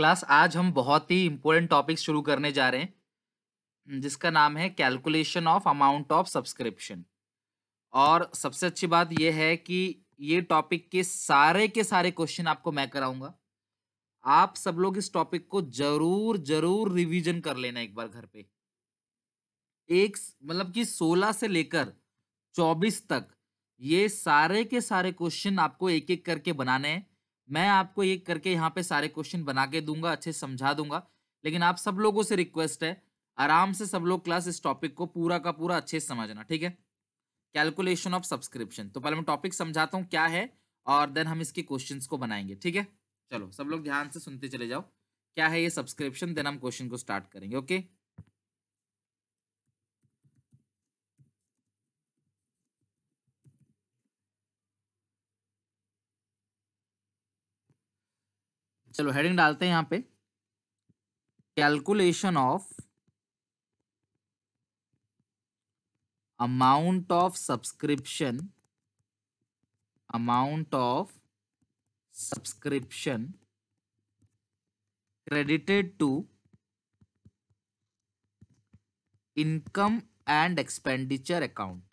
Class आज हम बहुत ही इम्पोर्टेंट टॉपिक शुरू करने जा रहे हैं जिसका नाम है calculation of amount of subscription और सबसे अच्छी बात यह है कि ये टॉपिक के सारे के सारे क्वेश्चन आपको मैं कराऊंगा आप सब लोग इस टॉपिक को जरूर जरूर रिवीजन कर लेना एक बार घर पे एक मतलब कि 16 से लेकर 24 तक ये सारे के सारे क्वेश्चन आपको एक एक करके बनाने हैं मैं आपको ये करके यहाँ पे सारे क्वेश्चन बना के दूंगा अच्छे समझा दूंगा लेकिन आप सब लोगों से रिक्वेस्ट है आराम से सब लोग क्लास इस टॉपिक को पूरा का पूरा अच्छे से समझना ठीक है कैलकुलेशन ऑफ सब्सक्रिप्शन तो पहले मैं टॉपिक समझाता हूँ क्या है और देन हम इसके क्वेश्चन को बनाएंगे ठीक है चलो सब लोग ध्यान से सुनते चले जाओ क्या है ये सब्सक्रिप्शन देन हम क्वेश्चन को स्टार्ट करेंगे ओके okay? चलो हेडिंग डालते हैं यहां पे calculation of amount of subscription amount of subscription credited to income and expenditure account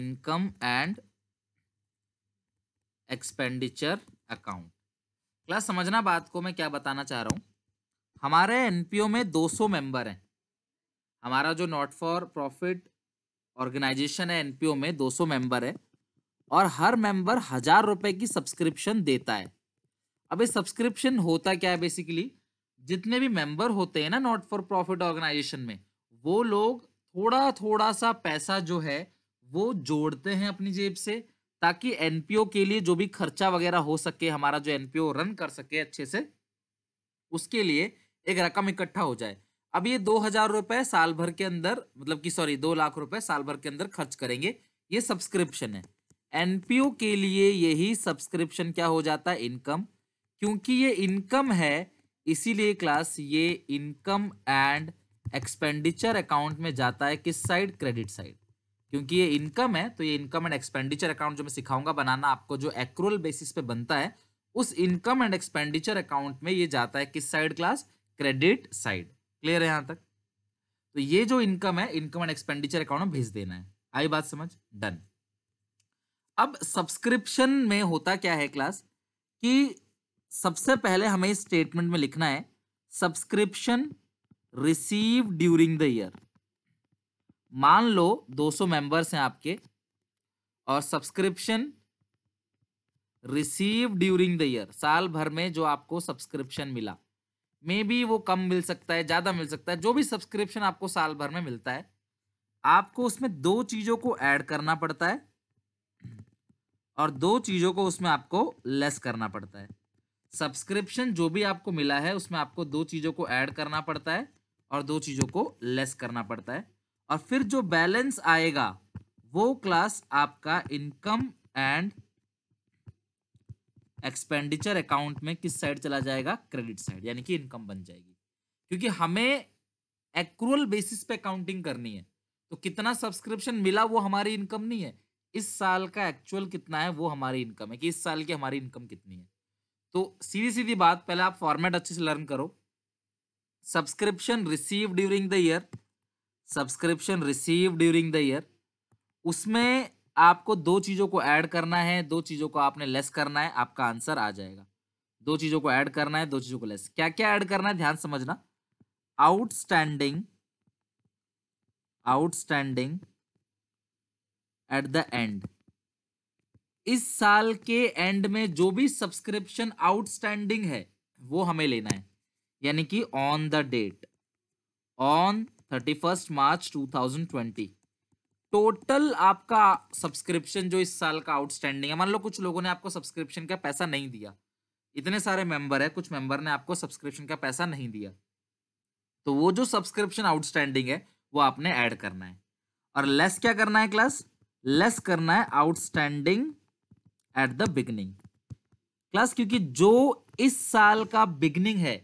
income and expenditure account class समझना बात को मैं क्या बताना चाह रहा हूँ हमारे एनपीओ में 200 मेंबर हैं हमारा जो नॉट फॉर प्रॉफिट ऑर्गेनाइजेशन है एनपीओ में 200 मेंबर है और हर मेंबर हजार रुपए की सब्सक्रिप्शन देता है अब ये सब्सक्रिप्शन होता क्या है बेसिकली जितने भी मेंबर होते हैं ना नॉट फॉर प्रॉफिट ऑर्गेनाइजेशन में वो लोग थोड़ा थोड़ा सा पैसा जो है वो जोड़ते हैं अपनी जेब से ताकि एनपीओ के लिए जो भी खर्चा वगैरह हो सके हमारा जो एनपीओ रन कर सके अच्छे से उसके लिए एक रकम इकट्ठा हो जाए अब ये दो हजार रुपए साल भर के अंदर मतलब कि सॉरी दो लाख रुपए साल भर के अंदर खर्च करेंगे ये सब्सक्रिप्शन है एनपीओ के लिए यही सब्सक्रिप्शन क्या हो जाता है इनकम क्योंकि ये इनकम है इसीलिए क्लास ये इनकम एंड एक्सपेंडिचर अकाउंट में जाता है किस साइड क्रेडिट साइड क्योंकि ये इनकम है तो ये इनकम एंड एक्सपेंडिचर अकाउंट जो मैं सिखाऊंगा बनाना आपको जो एक्रोअल बेसिस पे बनता है उस इनकम एंड एक्सपेंडिचर अकाउंट में ये जाता है किस side class credit side clear है यहाँ तक तो ये जो इनकम है इनकम एंड एक्सपेंडिचर अकाउंट में भेज देना है आई बात समझ डन अब सब्सक्रिप्शन में होता क्या है क्लास कि सबसे पहले हमें स्टेटमेंट में लिखना है subscription receive during the year मान लो 200 मेंबर्स हैं आपके और subscription receive during the year साल भर में जो आपको सब्सक्रिप्शन मिला मे बी वो कम मिल सकता है ज़्यादा मिल सकता है जो भी सब्सक्रिप्शन आपको साल भर में मिलता है आपको उसमें दो चीज़ों को ऐड करना पड़ता है और दो चीज़ों को उसमें आपको लेस करना पड़ता है सब्सक्रिप्शन जो भी आपको मिला है उसमें आपको दो चीज़ों को ऐड करना पड़ता है और दो चीज़ों को लेस करना पड़ता है और फिर जो बैलेंस आएगा वो क्लास आपका इनकम एंड एक्सपेंडिचर अकाउंट में किस साइड चला जाएगा क्रेडिट साइड यानी कि इनकम बन जाएगी क्योंकि हमें एक्रूअल बेसिस पे अकाउंटिंग करनी है तो कितना सब्सक्रिप्शन मिला वो हमारी इनकम नहीं है इस साल का एक्चुअल कितना है वो हमारी इनकम है कि इस साल की हमारी इनकम कितनी है तो सीधी सीधी बात पहले आप फॉर्मेट अच्छे से लर्न करो subscription receive during the year subscription receive during the year उसमें आपको दो चीज़ों को ऐड करना है दो चीज़ों को आपने लेस करना है आपका आंसर आ जाएगा दो चीज़ों को ऐड करना है दो चीज़ों को लेस क्या क्या ऐड करना है ध्यान समझना outstanding outstanding at the end इस साल के एंड में जो भी सब्सक्रिप्शन आउटस्टैंडिंग है वो हमें लेना है यानी कि on the date on thirty first March two thousand twenty total आपका सब्सक्रिप्शन जो इस साल का आउटस्टैंडिंग है मान लो कुछ लोगों ने आपको सब्सक्रिप्शन का पैसा नहीं दिया इतने सारे मेंबर है कुछ मेंबर ने आपको सब्सक्रिप्शन का पैसा नहीं दिया तो वो जो सब्सक्रिप्शन आउटस्टैंडिंग है वो आपने ऐड करना है और लेस क्या करना है क्लास लेस करना है outstanding at the beginning class क्योंकि जो इस साल का बिगनिंग है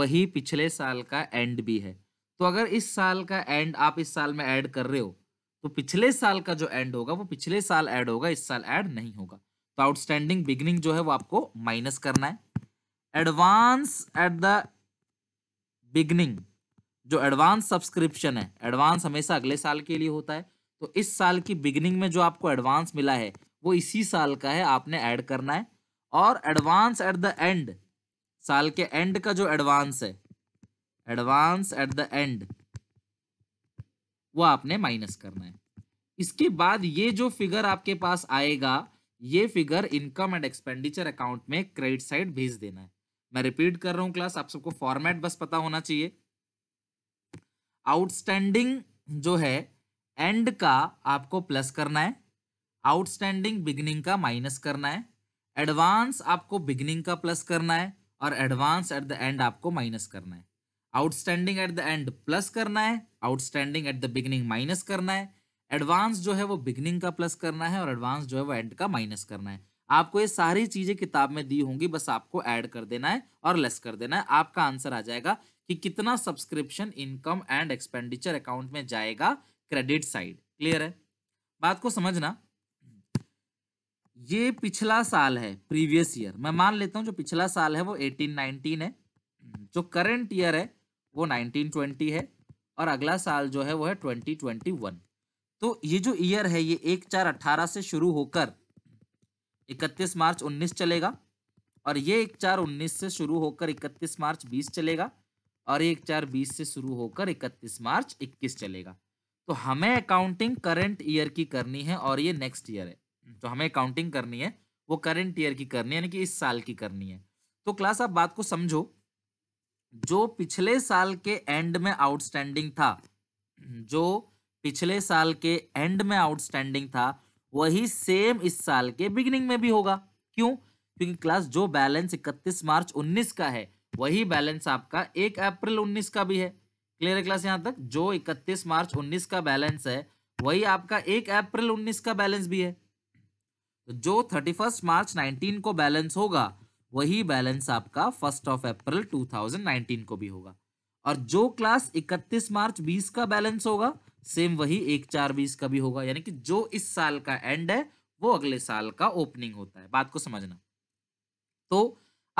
वही पिछले साल का एंड भी है तो अगर इस साल का एंड आप इस साल में ऐड कर रहे हो तो पिछले साल का जो एंड होगा वो पिछले साल ऐड होगा इस साल ऐड नहीं होगा तो आउटस्टैंडिंग बिगनिंग जो है वो आपको माइनस करना है एडवांस एट द बिगनिंग जो एडवांस सब्सक्रिप्शन है एडवांस हमेशा अगले साल के लिए होता है तो इस साल की बिगनिंग में जो आपको एडवांस मिला है वो इसी साल का है आपने ऐड करना है और एडवांस एट द एंड साल के एंड का जो एडवांस है एडवांस एट द एंड वो आपने माइनस करना है इसके बाद ये जो फिगर आपके पास आएगा ये figure income and expenditure account में क्रेडिट साइड भेज देना है मैं रिपीट कर रहा हूँ क्लास आप सबको फॉर्मेट बस पता होना चाहिए आउटस्टैंडिंग जो है एंड का आपको प्लस करना है आउटस्टैंडिंग बिगनिंग का माइनस करना है एडवांस आपको बिगनिंग का प्लस करना है और एडवांस एट द एंड आपको माइनस करना है outstanding at the end plus करना है outstanding at the beginning minus करना है एडवांस जो है वो बिगनिंग का प्लस करना है और एडवांस जो है वो एंड का माइनस करना है आपको ये सारी चीज़ें किताब में दी होंगी बस आपको ऐड कर देना है और लेस कर देना है आपका आंसर आ जाएगा कि कितना subscription income and expenditure account में जाएगा क्रेडिट साइड क्लियर है बात को समझना ये पिछला साल है प्रीवियस ईयर मैं मान लेता हूँ जो पिछला साल है वो एटीन नाइनटीन है जो करंट ईयर है वो 1920 है और अगला साल जो है वो है 2021 तो ये जो ईयर है ये एक चार अट्ठारह से शुरू होकर इकतीस मार्च उन्नीस चलेगा और ये एक चार उन्नीस से शुरू होकर इकतीस मार्च बीस चलेगा और एक चार बीस से शुरू होकर इकतीस मार्च इक्कीस चलेगा तो हमें अकाउंटिंग करंट ईयर की करनी है और ये नेक्स्ट ईयर है तो हमें अकाउंटिंग करनी है वो करंट ईयर की करनी है यानी कि इस साल की करनी है तो क्लास आप बात को समझो जो पिछले साल के एंड में आउटस्टैंडिंग था जो पिछले साल के एंड में आउटस्टैंडिंग था वही सेम इस साल के बिगिनिंग में भी होगा क्यों क्योंकि क्लास जो बैलेंस 31 मार्च 19 का है वही बैलेंस आपका 1 अप्रैल 19 का भी है क्लियर है क्लास यहाँ तक जो 31 मार्च 19 का बैलेंस है वही आपका 1 अप्रैल 19 का बैलेंस भी है तो जो फर्स्ट मार्च नाइनटीन को बैलेंस होगा वही बैलेंस आपका फर्स्ट ऑफ अप्रैल 2019 को भी होगा और जो क्लास 31 मार्च 20 का बैलेंस होगा सेम वही एक चार बीस का भी होगा यानी कि जो इस साल का एंड है वो अगले साल का ओपनिंग होता है बात को समझना तो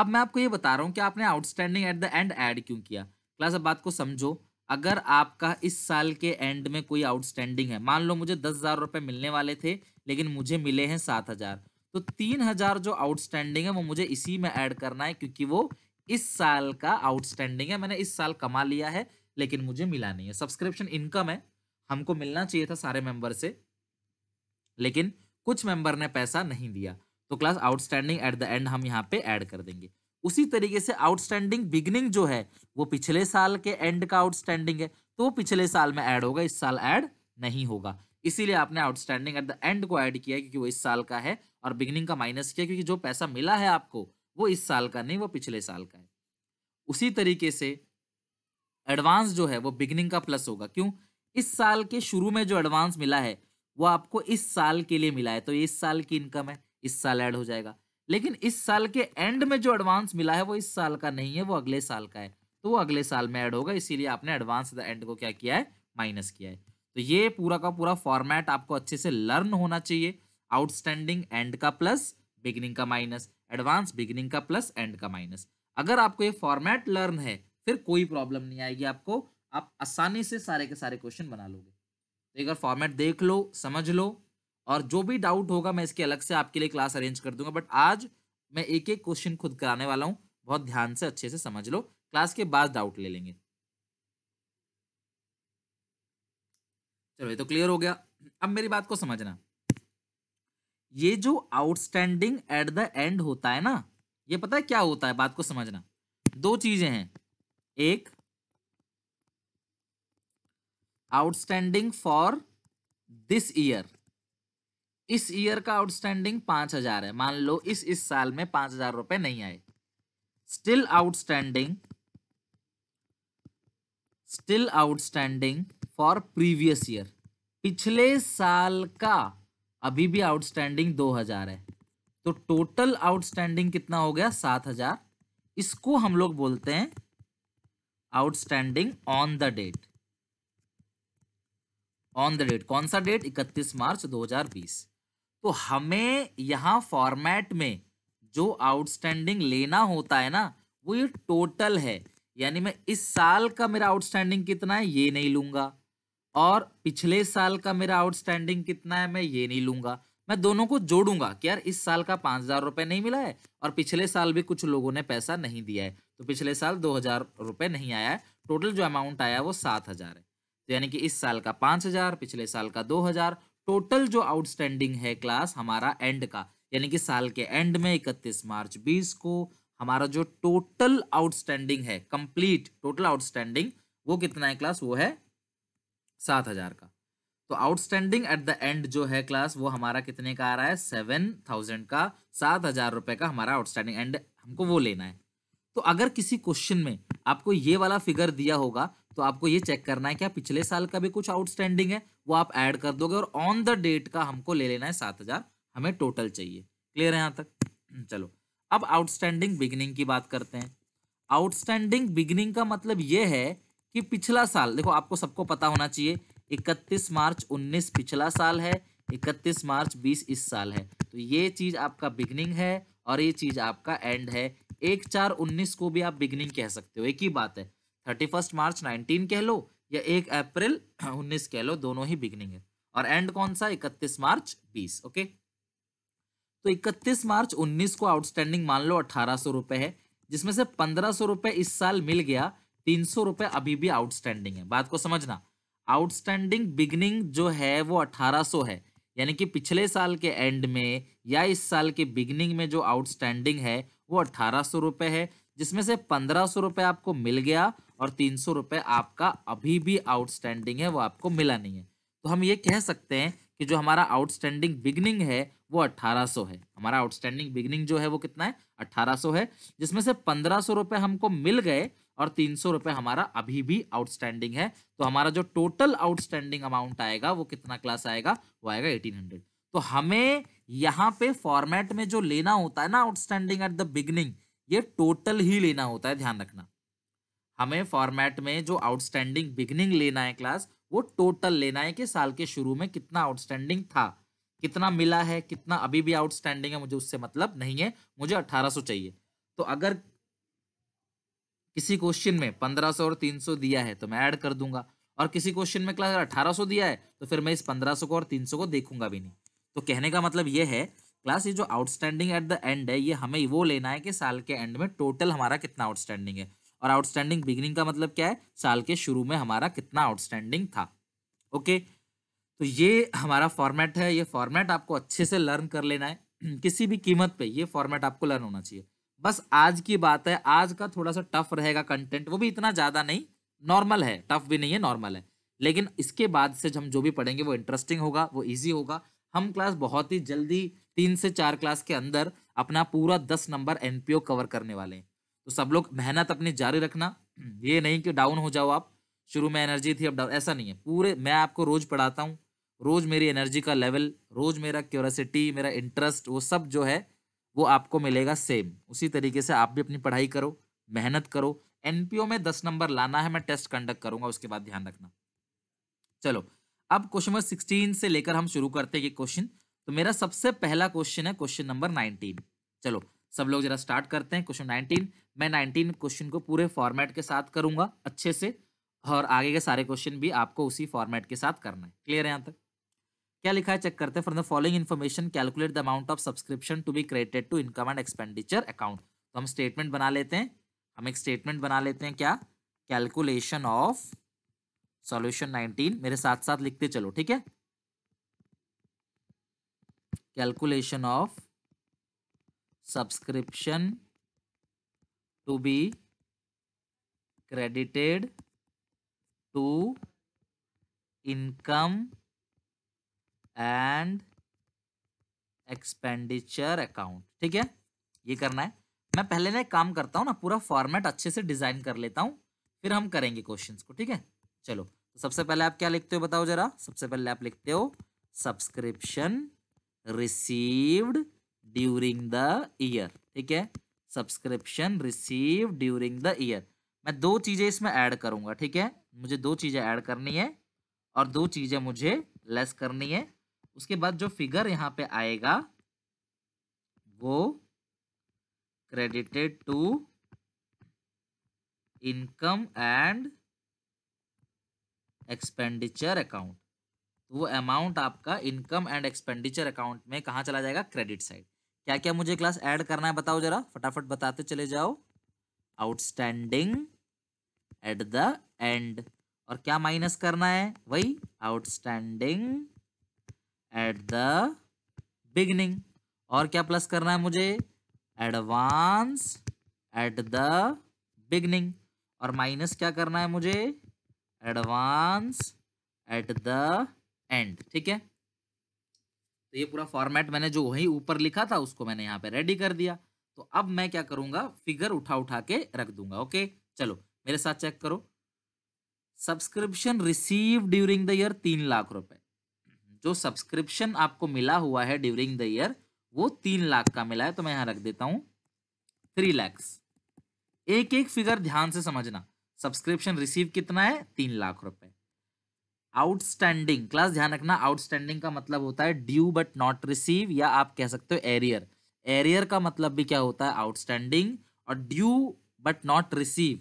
अब मैं आपको ये बता रहा हूँ कि आपने outstanding at the end add क्यों किया क्लास अब बात को समझो अगर आपका इस साल के एंड में कोई आउटस्टैंडिंग है मान लो मुझे दस हज़ार रुपये मिलने वाले थे लेकिन मुझे मिले हैं सात हज़ार तो तीन हजार जो आउटस्टैंडिंग है वो मुझे इसी में ऐड करना है क्योंकि वो इस साल का आउटस्टैंडिंग है मैंने इस साल कमा लिया है लेकिन मुझे मिला नहीं है सब्सक्रिप्शन इनकम है हमको मिलना चाहिए था सारे मेंबर से लेकिन कुछ मेंबर ने पैसा नहीं दिया तो class outstanding at the end हम यहाँ पे ऐड कर देंगे उसी तरीके से आउटस्टैंडिंग बिगनिंग जो है वो पिछले साल के एंड का आउटस्टैंडिंग है तो वो पिछले साल में ऐड होगा इस साल ऐड नहीं होगा इसीलिए आपने आउटस्टैंडिंग एट द एंड को ऐड किया क्योंकि वो इस साल का है और बिगनिंग का माइनस किया क्योंकि जो पैसा मिला है आपको वो इस साल का नहीं वो पिछले साल का है उसी तरीके से एडवांस जो है वो बिगनिंग का प्लस होगा क्यों इस साल के शुरू में जो एडवांस मिला है वो आपको इस साल के लिए मिला है तो इस साल की इनकम है इस साल ऐड हो जाएगा लेकिन इस साल के एंड में जो एडवांस मिला है वो इस साल का नहीं है वो अगले साल का है तो वो अगले साल में ऐड होगा इसीलिए आपने एडवांस द एंड को क्या किया है माइनस किया है तो ये पूरा का पूरा फॉर्मेट आपको अच्छे से लर्न होना चाहिए आउटस्टैंडिंग एंड का प्लस बिगिनिंग का माइनस एडवांस बिगिनिंग का प्लस एंड का माइनस अगर आपको ये फॉर्मेट लर्न है फिर कोई प्रॉब्लम नहीं आएगी आपको आप आसानी से सारे के सारे क्वेश्चन बना लोगे तो एक बार फॉर्मेट देख लो समझ लो और जो भी डाउट होगा मैं इसके अलग से आपके लिए क्लास अरेंज कर दूंगा बट आज मैं एक एक क्वेश्चन खुद कराने वाला हूँ बहुत ध्यान से अच्छे से समझ लो क्लास के बाद डाउट ले लेंगे चलो ये तो क्लियर हो गया अब मेरी बात को समझना ये जो आउटस्टैंडिंग एट द एंड होता है ना ये पता है क्या होता है बात को समझना दो चीजें हैं एक आउटस्टैंडिंग फॉर दिस ईयर इस ईयर का आउटस्टैंडिंग पांच हजार है मान लो इस इस साल में पांच हजार रुपए नहीं आए still outstanding still outstanding for previous year पिछले साल का अभी भी आउटस्टैंडिंग दो हज़ार है तो टोटल आउटस्टैंडिंग कितना हो गया सात हज़ार इसको हम लोग बोलते हैं outstanding on the date on the date कौन सा डेट इकतीस मार्च दो हजार बीस तो हमें यहां फॉर्मेट में जो आउटस्टैंडिंग लेना होता है ना वो ये टोटल है यानी मैं इस साल का मेरा आउटस्टैंडिंग कितना है ये नहीं लूंगा और पिछले साल का मेरा आउटस्टैंडिंग कितना है मैं ये नहीं लूंगा मैं दोनों को जोड़ूंगा कि यार इस साल का पांच हज़ार रुपए नहीं मिला है और पिछले साल भी कुछ लोगों ने पैसा नहीं दिया है तो पिछले साल दो हज़ार रुपए नहीं आया है टोटल जो अमाउंट आया है वो सात हज़ार है तो यानी कि इस साल का पांच हज़ार पिछले साल का दो हज़ार टोटल जो आउटस्टैंडिंग है क्लास हमारा एंड का यानी कि साल के एंड में इकतीस मार्च बीस को हमारा जो टोटल आउटस्टैंडिंग है कंप्लीट टोटल आउटस्टैंडिंग वो कितना है क्लास वो है सात हजार का तो आउटस्टैंडिंग एट द एंड जो है क्लास वो हमारा कितने का आ रहा है सेवन थाउजेंड का सात हजार रुपए का हमारा आउटस्टैंडिंग एंड हमको वो लेना है तो अगर किसी क्वेश्चन में आपको ये वाला फिगर दिया होगा तो आपको ये चेक करना है क्या पिछले साल का भी कुछ आउटस्टैंडिंग है वो आप ऐड कर दोगे और ऑन द डेट का हमको ले लेना है सात हजार हमें टोटल चाहिए क्लियर है यहाँ तक चलो अब आउटस्टैंडिंग बिगनिंग की बात करते हैं आउटस्टैंडिंग बिगनिंग का मतलब ये है कि पिछला साल देखो आपको सबको पता होना चाहिए इकतीस मार्च उन्नीस पिछला साल है इकतीस मार्च बीस इस साल है तो ये चीज़ आपका बिगनिंग है और ये चीज़ आपका एंड है एक चार उन्नीस को भी आप बिगनिंग कह सकते हो एक ही बात है थर्टी फर्स्ट मार्च नाइनटीन कह लो या एक अप्रैल उन्नीस कह लो दोनों ही बिगनिंग है और एंड कौन सा इकतीस मार्च बीस ओके तो इकतीस मार्च उन्नीस को आउटस्टैंडिंग मान लो अठारह सौ रुपए है जिसमें से पंद्रह सौ रुपए इस साल मिल गया तीन सौ रुपये अभी भी आउटस्टैंडिंग है बात को समझना आउटस्टैंडिंग बिगनिंग जो है वो अठारह सौ है यानी कि पिछले साल के एंड में या इस साल के बिगनिंग में जो आउटस्टैंडिंग है वो अट्ठारह सौ रुपये है जिसमें से पंद्रह सौ रुपये आपको मिल गया और तीन सौ रुपये आपका अभी भी आउटस्टैंडिंग है वो आपको मिला नहीं है तो हम ये कह सकते हैं कि जो हमारा आउटस्टैंडिंग बिगनिंग है वो अट्ठारह सौ है हमारा आउटस्टैंडिंग बिगनिंग जो है वो कितना है अट्ठारह सौ है जिसमें से पंद्रह सौ रुपये हमको मिल गए और तीन सौ रुपये हमारा अभी भी आउटस्टैंडिंग है तो हमारा जो टोटल आउटस्टैंडिंग अमाउंट आएगा वो कितना क्लास आएगा वो आएगा एटीन हंड्रेड तो हमें यहाँ पे फॉर्मेट में जो लेना होता है ना आउटस्टैंडिंग एट द बिगनिंग ये टोटल ही लेना होता है ध्यान रखना हमें फॉर्मेट में जो आउटस्टैंडिंग बिगनिंग लेना है क्लास वो टोटल लेना है कि साल के शुरू में कितना आउटस्टैंडिंग था कितना मिला है कितना अभी भी आउटस्टैंडिंग है मुझे उससे मतलब नहीं है मुझे सौ चाहिए तो अगर किसी क्वेश्चन में 1500 और 300 दिया है तो मैं ऐड कर दूंगा और किसी क्वेश्चन में क्लास अगर सौ दिया है तो फिर मैं इस 1500 को और 300 को देखूंगा भी नहीं तो कहने का मतलब ये है क्लास ये जो आउटस्टैंडिंग एट द एंड है ये हमें वो लेना है कि साल के एंड में टोटल हमारा कितना आउटस्टैंडिंग है और आउटस्टैंडिंग बिगनिंग का मतलब क्या है साल के शुरू में हमारा कितना आउटस्टैंडिंग था ओके तो ये हमारा फॉर्मेट है ये फॉर्मेट आपको अच्छे से लर्न कर लेना है किसी भी कीमत पे ये फॉर्मेट आपको लर्न होना चाहिए बस आज की बात है आज का थोड़ा सा टफ रहेगा कंटेंट वो भी इतना ज़्यादा नहीं नॉर्मल है टफ भी नहीं है नॉर्मल है लेकिन इसके बाद से हम जो भी पढ़ेंगे वो इंटरेस्टिंग होगा वो ईजी होगा हम क्लास बहुत ही जल्दी तीन से चार क्लास के अंदर अपना पूरा दस नंबर एन कवर करने वाले हैं तो सब लोग मेहनत अपनी जारी रखना ये नहीं कि डाउन हो जाओ आप शुरू में एनर्जी थी अब डाउन ऐसा नहीं है पूरे मैं आपको रोज़ पढ़ाता हूँ रोज़ मेरी एनर्जी का लेवल रोज़ मेरा क्यूरसिटी मेरा इंटरेस्ट वो सब जो है वो आपको मिलेगा सेम उसी तरीके से आप भी अपनी पढ़ाई करो मेहनत करो एनपीओ में दस नंबर लाना है मैं टेस्ट कंडक्ट करूंगा उसके बाद ध्यान रखना चलो अब क्वेश्चन नंबर सिक्सटीन से लेकर हम शुरू करते हैं क्वेश्चन तो मेरा सबसे पहला क्वेश्चन है क्वेश्चन नंबर नाइनटीन चलो सब लोग जरा स्टार्ट करते हैं क्वेश्चन नाइनटीन मैं नाइनटीन क्वेश्चन को पूरे फॉर्मेट के साथ करूंगा अच्छे से और आगे के सारे क्वेश्चन भी आपको उसी फॉर्मेट के साथ करना है क्लियर है यहाँ तक क्या लिखा है चेक करते हैं from the following information calculate the amount of subscription to be credited to income and expenditure account तो हम स्टेटमेंट बना लेते हैं हम एक स्टेटमेंट बना लेते हैं क्या कैलकुलेशन ऑफ सॉल्यूशन 19 मेरे साथ साथ लिखते चलो ठीक है calculation of subscription to be credited to income and expenditure account ठीक है ये करना है मैं पहले ना काम करता हूँ ना पूरा फॉर्मेट अच्छे से डिजाइन कर लेता हूँ फिर हम करेंगे क्वेश्चंस को ठीक है चलो तो सबसे पहले आप क्या लिखते हो बताओ जरा सबसे पहले आप लिखते हो subscription received during the year ठीक है subscription receive during the year मैं दो चीज़ें इसमें ऐड करूंगा ठीक है मुझे दो चीज़ें ऐड करनी है और दो चीज़ें मुझे लेस करनी है उसके बाद जो फिगर यहाँ पे आएगा वो credited to income and expenditure account तो वो अमाउंट आपका इनकम एंड एक्सपेंडिचर अकाउंट में कहाँ चला जाएगा क्रेडिट साइड क्या क्या मुझे क्लास ऐड करना है बताओ जरा फटाफट बताते चले जाओ आउटस्टैंडिंग एट द एंड और क्या माइनस करना है वही आउटस्टैंडिंग एट द बिगनिंग और क्या प्लस करना है मुझे एडवांस एट द बिगनिंग और माइनस क्या करना है मुझे एडवांस एट द एंड ठीक है तो ये पूरा फॉर्मेट मैंने जो वही ऊपर लिखा था उसको मैंने यहाँ पे रेडी कर दिया तो अब मैं क्या करूंगा फिगर उठा उठा के रख दूंगा ओके चलो मेरे साथ चेक करो subscription receive during the year तीन लाख रुपए जो सब्सक्रिप्शन आपको मिला हुआ है ड्यूरिंग द ईयर वो तीन लाख का मिला है तो मैं यहाँ रख देता हूँ थ्री लैक्स एक एक फिगर ध्यान से समझना सब्सक्रिप्शन रिसीव कितना है तीन लाख रुपए आउटस्टैंडिंग क्लास ध्यान रखना आउटस्टैंडिंग का मतलब होता है ड्यू बट नॉट रिसीव या आप कह सकते हो एरियर एरियर का मतलब भी क्या होता है आउटस्टैंडिंग और ड्यू बट नॉट रिसीव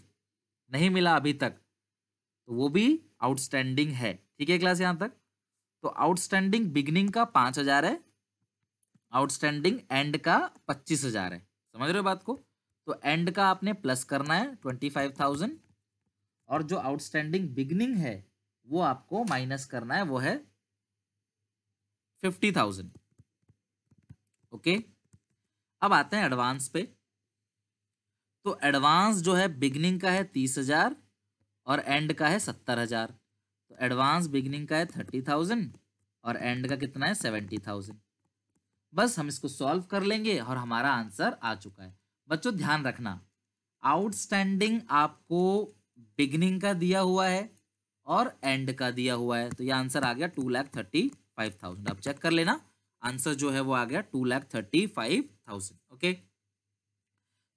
नहीं मिला अभी तक तो वो भी आउटस्टैंडिंग है ठीक है क्लास यहाँ तक तो आउटस्टैंडिंग बिगनिंग का पांच हजार है आउटस्टैंडिंग एंड का पच्चीस हजार है समझ रहे हो बात को तो एंड का आपने प्लस करना है ट्वेंटी फाइव थाउजेंड और जो आउटस्टैंडिंग बिगनिंग है वो आपको माइनस करना है वो है फिफ्टी थाउजेंड ओके अब आते हैं एडवांस पे तो एडवांस जो है बिगनिंग का है तीस हजार और एंड का है सत्तर हजार तो एडवांस बिगनिंग का है थर्टी थाउजेंड और एंड का कितना है सेवेंटी थाउजेंड बस हम इसको सॉल्व कर लेंगे और हमारा आंसर आ चुका है बच्चों ध्यान रखना आउटस्टैंडिंग आपको बिगनिंग का दिया हुआ है और एंड का दिया हुआ है तो ये आंसर आ गया two lakh thirty five thousand आप चेक कर लेना आंसर जो है वो आ गया two lakh thirty five thousand okay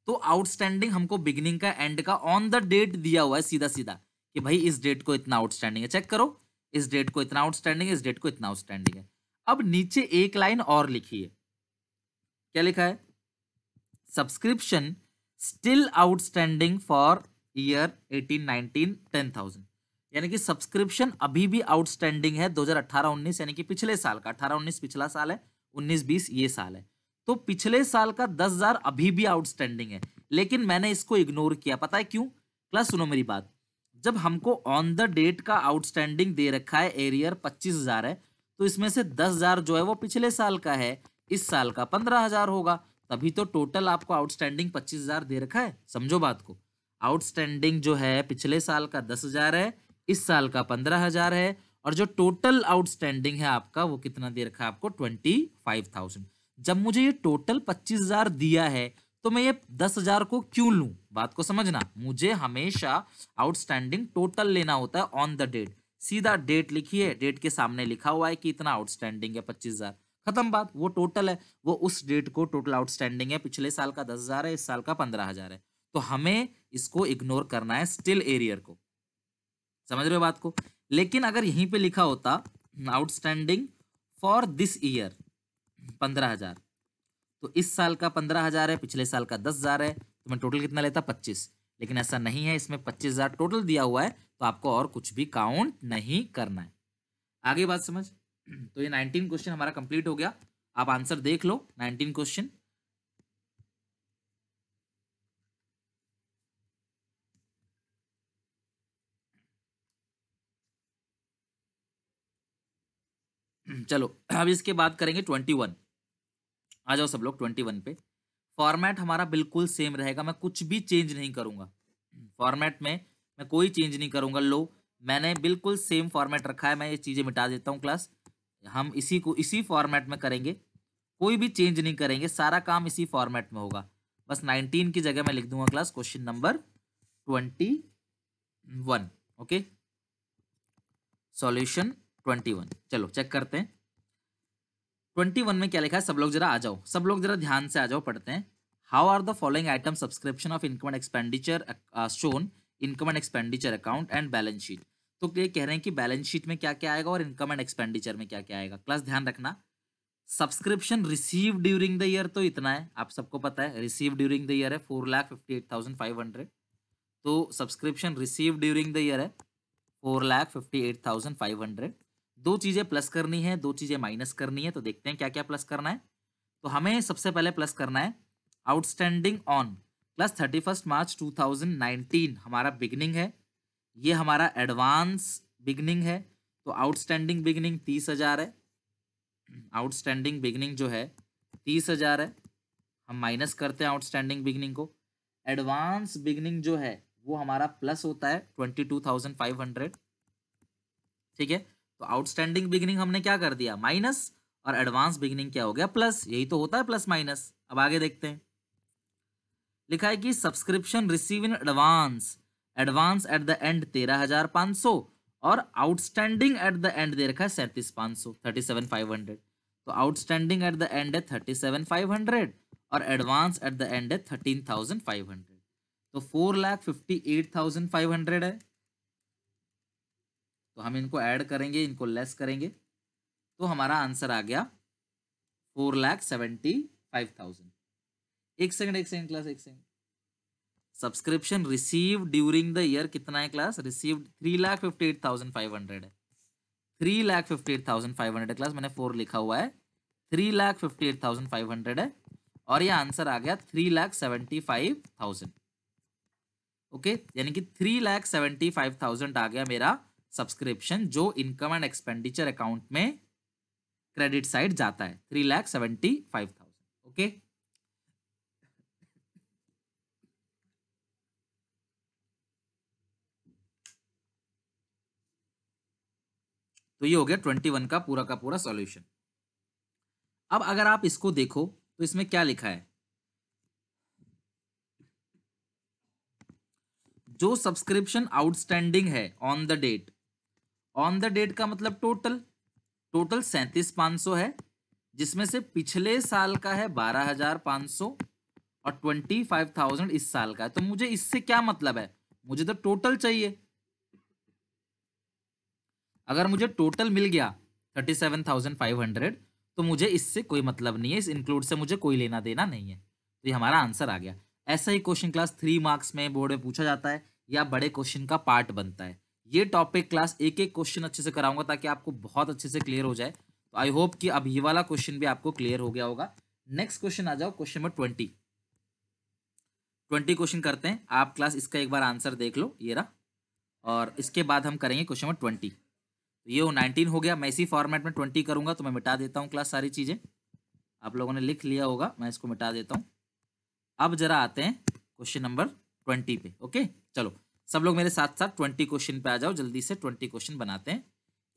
तो आउटस्टैंडिंग हमको बिगनिंग का एंड का ऑन द डेट दिया हुआ है सीधा सीधा कि भाई इस डेट को इतना आउटस्टैंडिंग है चेक करो इस डेट को इतना आउटस्टैंडिंग है इस डेट को इतना आउटस्टैंडिंग है अब नीचे एक लाइन और लिखी है क्या लिखा है subscription still outstanding for year eighteen nineteen ten thousand यानी कि सब्सक्रिप्शन अभी भी आउटस्टैंडिंग है दो हजार अट्ठारह उन्नीस यानी कि पिछले साल का अठारह उन्नीस पिछला साल है उन्नीस बीस ये साल है तो पिछले साल का दस हजार अभी भी आउटस्टैंडिंग है लेकिन मैंने इसको इग्नोर किया पता है क्यों प्लस सुनो मेरी बात जब हमको ऑन द डेट का आउटस्टैंडिंग दे रखा है एरियर पच्चीस हजार है तो इसमें से दस हजार जो है वो पिछले साल का है इस साल का पंद्रह हजार होगा तभी तो टोटल आपको आउटस्टैंडिंग पच्चीस हजार दे रखा है समझो बात को आउटस्टैंडिंग जो है पिछले साल का दस हजार है इस साल का पंद्रह हजार है और जो टोटल आउटस्टैंडिंग है आपका वो कितना दे रखा है आपको ट्वेंटी फाइव थाउजेंड जब मुझे ये टोटल पच्चीस हजार दिया है तो मैं ये दस हजार को क्यों लू बात को समझना मुझे हमेशा आउटस्टैंडिंग टोटल लेना होता है ऑन द डेट सीधा डेट लिखिए डेट के सामने लिखा हुआ है कि इतना आउटस्टैंडिंग है पच्चीस हजार खत्म बात वो टोटल है वो उस डेट को टोटल आउटस्टैंडिंग है पिछले साल का दस हजार है इस साल का पंद्रह हजार है तो हमें इसको इग्नोर करना है स्टिल एरियर को समझ रहे हो बात को लेकिन अगर यहीं पे लिखा होता आउटस्टैंडिंग फॉर दिस ईयर पंद्रह हजार तो इस साल का पंद्रह हज़ार है पिछले साल का दस हज़ार है तो मैं टोटल कितना लेता पच्चीस लेकिन ऐसा नहीं है इसमें पच्चीस हज़ार टोटल दिया हुआ है तो आपको और कुछ भी काउंट नहीं करना है आगे बात समझ तो ये नाइनटीन क्वेश्चन हमारा कंप्लीट हो गया आप आंसर देख लो नाइनटीन क्वेश्चन चलो अब इसके बाद करेंगे ट्वेंटी वन आ जाओ सब लोग ट्वेंटी वन पे फॉर्मेट हमारा बिल्कुल सेम रहेगा मैं कुछ भी चेंज नहीं करूँगा फॉर्मेट में मैं कोई चेंज नहीं करूँगा लो मैंने बिल्कुल सेम फॉर्मेट रखा है मैं ये चीज़ें मिटा देता हूँ क्लास हम इसी को इसी फॉर्मेट में करेंगे कोई भी चेंज नहीं करेंगे सारा काम इसी फॉर्मेट में होगा बस नाइनटीन की जगह मैं लिख दूंगा class question number twenty one okay solution twenty one चलो चेक करते हैं ट्वेंटी वन में क्या लिखा है सब लोग जरा आ जाओ सब लोग जरा ध्यान से आ जाओ पढ़ते हैं how are the following item subscription of income and expenditure shown income and expenditure account and balance sheet तो ये कह रहे हैं कि बैलेंस शीट में क्या क्या आएगा और इनकम एंड एक्सपेंडिचर में क्या क्या आएगा प्लस ध्यान रखना subscription receive during the year तो इतना है आप सबको पता है रिसीव ड्यूरिंग द ईयर है four lakh fifty eight thousand five hundred तो subscription receive during the year है four lakh fifty eight thousand five hundred दो चीजें प्लस करनी है दो चीजें माइनस करनी है तो देखते हैं क्या क्या प्लस करना है तो हमें सबसे पहले प्लस करना है outstanding on plus thirty first March two thousand nineteen हमारा बिगनिंग है ये हमारा एडवांस बिगनिंग है तो आउटस्टैंडिंग बिगनिंग तीस हज़ार है आउटस्टैंडिंग बिगनिंग जो है तीस हज़ार है हम माइनस करते हैं आउटस्टैंडिंग बिगनिंग को एडवांस बिगनिंग जो है वो हमारा प्लस होता है twenty two thousand five hundred ठीक है तो आउटस्टैंडिंग बिगनिंग हमने क्या कर दिया माइनस और एडवांस बिगनिंग क्या हो गया प्लस यही तो होता है प्लस माइनस अब आगे देखते हैं लिखा है कि subscription receive in advance advance at the end तेरह हजार पाँच सौ और आउटस्टैंडिंग एट द एंड दे रखा है सैंतीस पाँच सौ थर्टी सेवन फाइव हंड्रेड तो आउटस्टैंडिंग एट द एंड है थर्टी सेवन फाइव हंड्रेड और एडवांस एट द एंड है थर्टीन थाउजेंड फाइव हंड्रेड तो four lakh fifty eight thousand five hundred है तो हम इनको ऐड करेंगे इनको लेस करेंगे तो हमारा आंसर आ गया four lakh seventy five thousand एक सेकंड एक सेकंड क्लास एक second subscription receive during the year कितना है class receive three lakh fifty eight thousand five hundred है three lakh fifty eight thousand five hundred class मैंने फोर लिखा हुआ है three lakh fifty eight thousand five hundred है और ये आंसर आ गया three lakh seventy five thousand okay यानी कि three lakh seventy five thousand आ गया मेरा सब्सक्रिप्शन जो इनकम एंड एक्सपेंडिचर अकाउंट में क्रेडिट साइड जाता है three lakh seventy five thousand okay तो ये हो गया ट्वेंटी वन का पूरा का पूरा सॉल्यूशन अब अगर आप इसको देखो तो इसमें क्या लिखा है जो सब्सक्रिप्शन आउटस्टैंडिंग है on the date on the date का मतलब टोटल टोटल सैंतीस पाँच सौ है जिसमें से पिछले साल का है बारह हजार पाँच सौ और ट्वेंटी फाइव थाउजेंड इस साल का है तो मुझे इससे क्या मतलब है मुझे तो टोटल चाहिए अगर मुझे टोटल मिल गया thirty seven thousand five hundred तो मुझे इससे कोई मतलब नहीं है इस इंक्लूड से मुझे कोई लेना देना नहीं है तो ये हमारा आंसर आ गया ऐसा ही क्वेश्चन क्लास थ्री मार्क्स में बोर्ड में पूछा जाता है या बड़े क्वेश्चन का पार्ट बनता है ये टॉपिक क्लास एक एक क्वेश्चन अच्छे से कराऊंगा ताकि आपको बहुत अच्छे से क्लियर हो जाए तो आई होप कि अब ये वाला क्वेश्चन भी आपको क्लियर हो गया होगा नेक्स्ट क्वेश्चन आ जाओ question number twenty twenty question करते हैं आप क्लास इसका एक बार आंसर देख लो ये रहा और इसके बाद हम करेंगे क्वेश्चन नंबर ट्वेंटी तो ये वो नाइनटीन हो गया मैं इसी फॉर्मेट में ट्वेंटी करूँगा तो मैं मिटा देता हूँ क्लास सारी चीज़ें आप लोगों ने लिख लिया होगा मैं इसको मिटा देता हूँ अब जरा आते हैं क्वेश्चन नंबर ट्वेंटी पे ओके चलो सब लोग मेरे साथ साथ ट्वेंटी क्वेश्चन पे आ जाओ जल्दी से ट्वेंटी क्वेश्चन बनाते हैं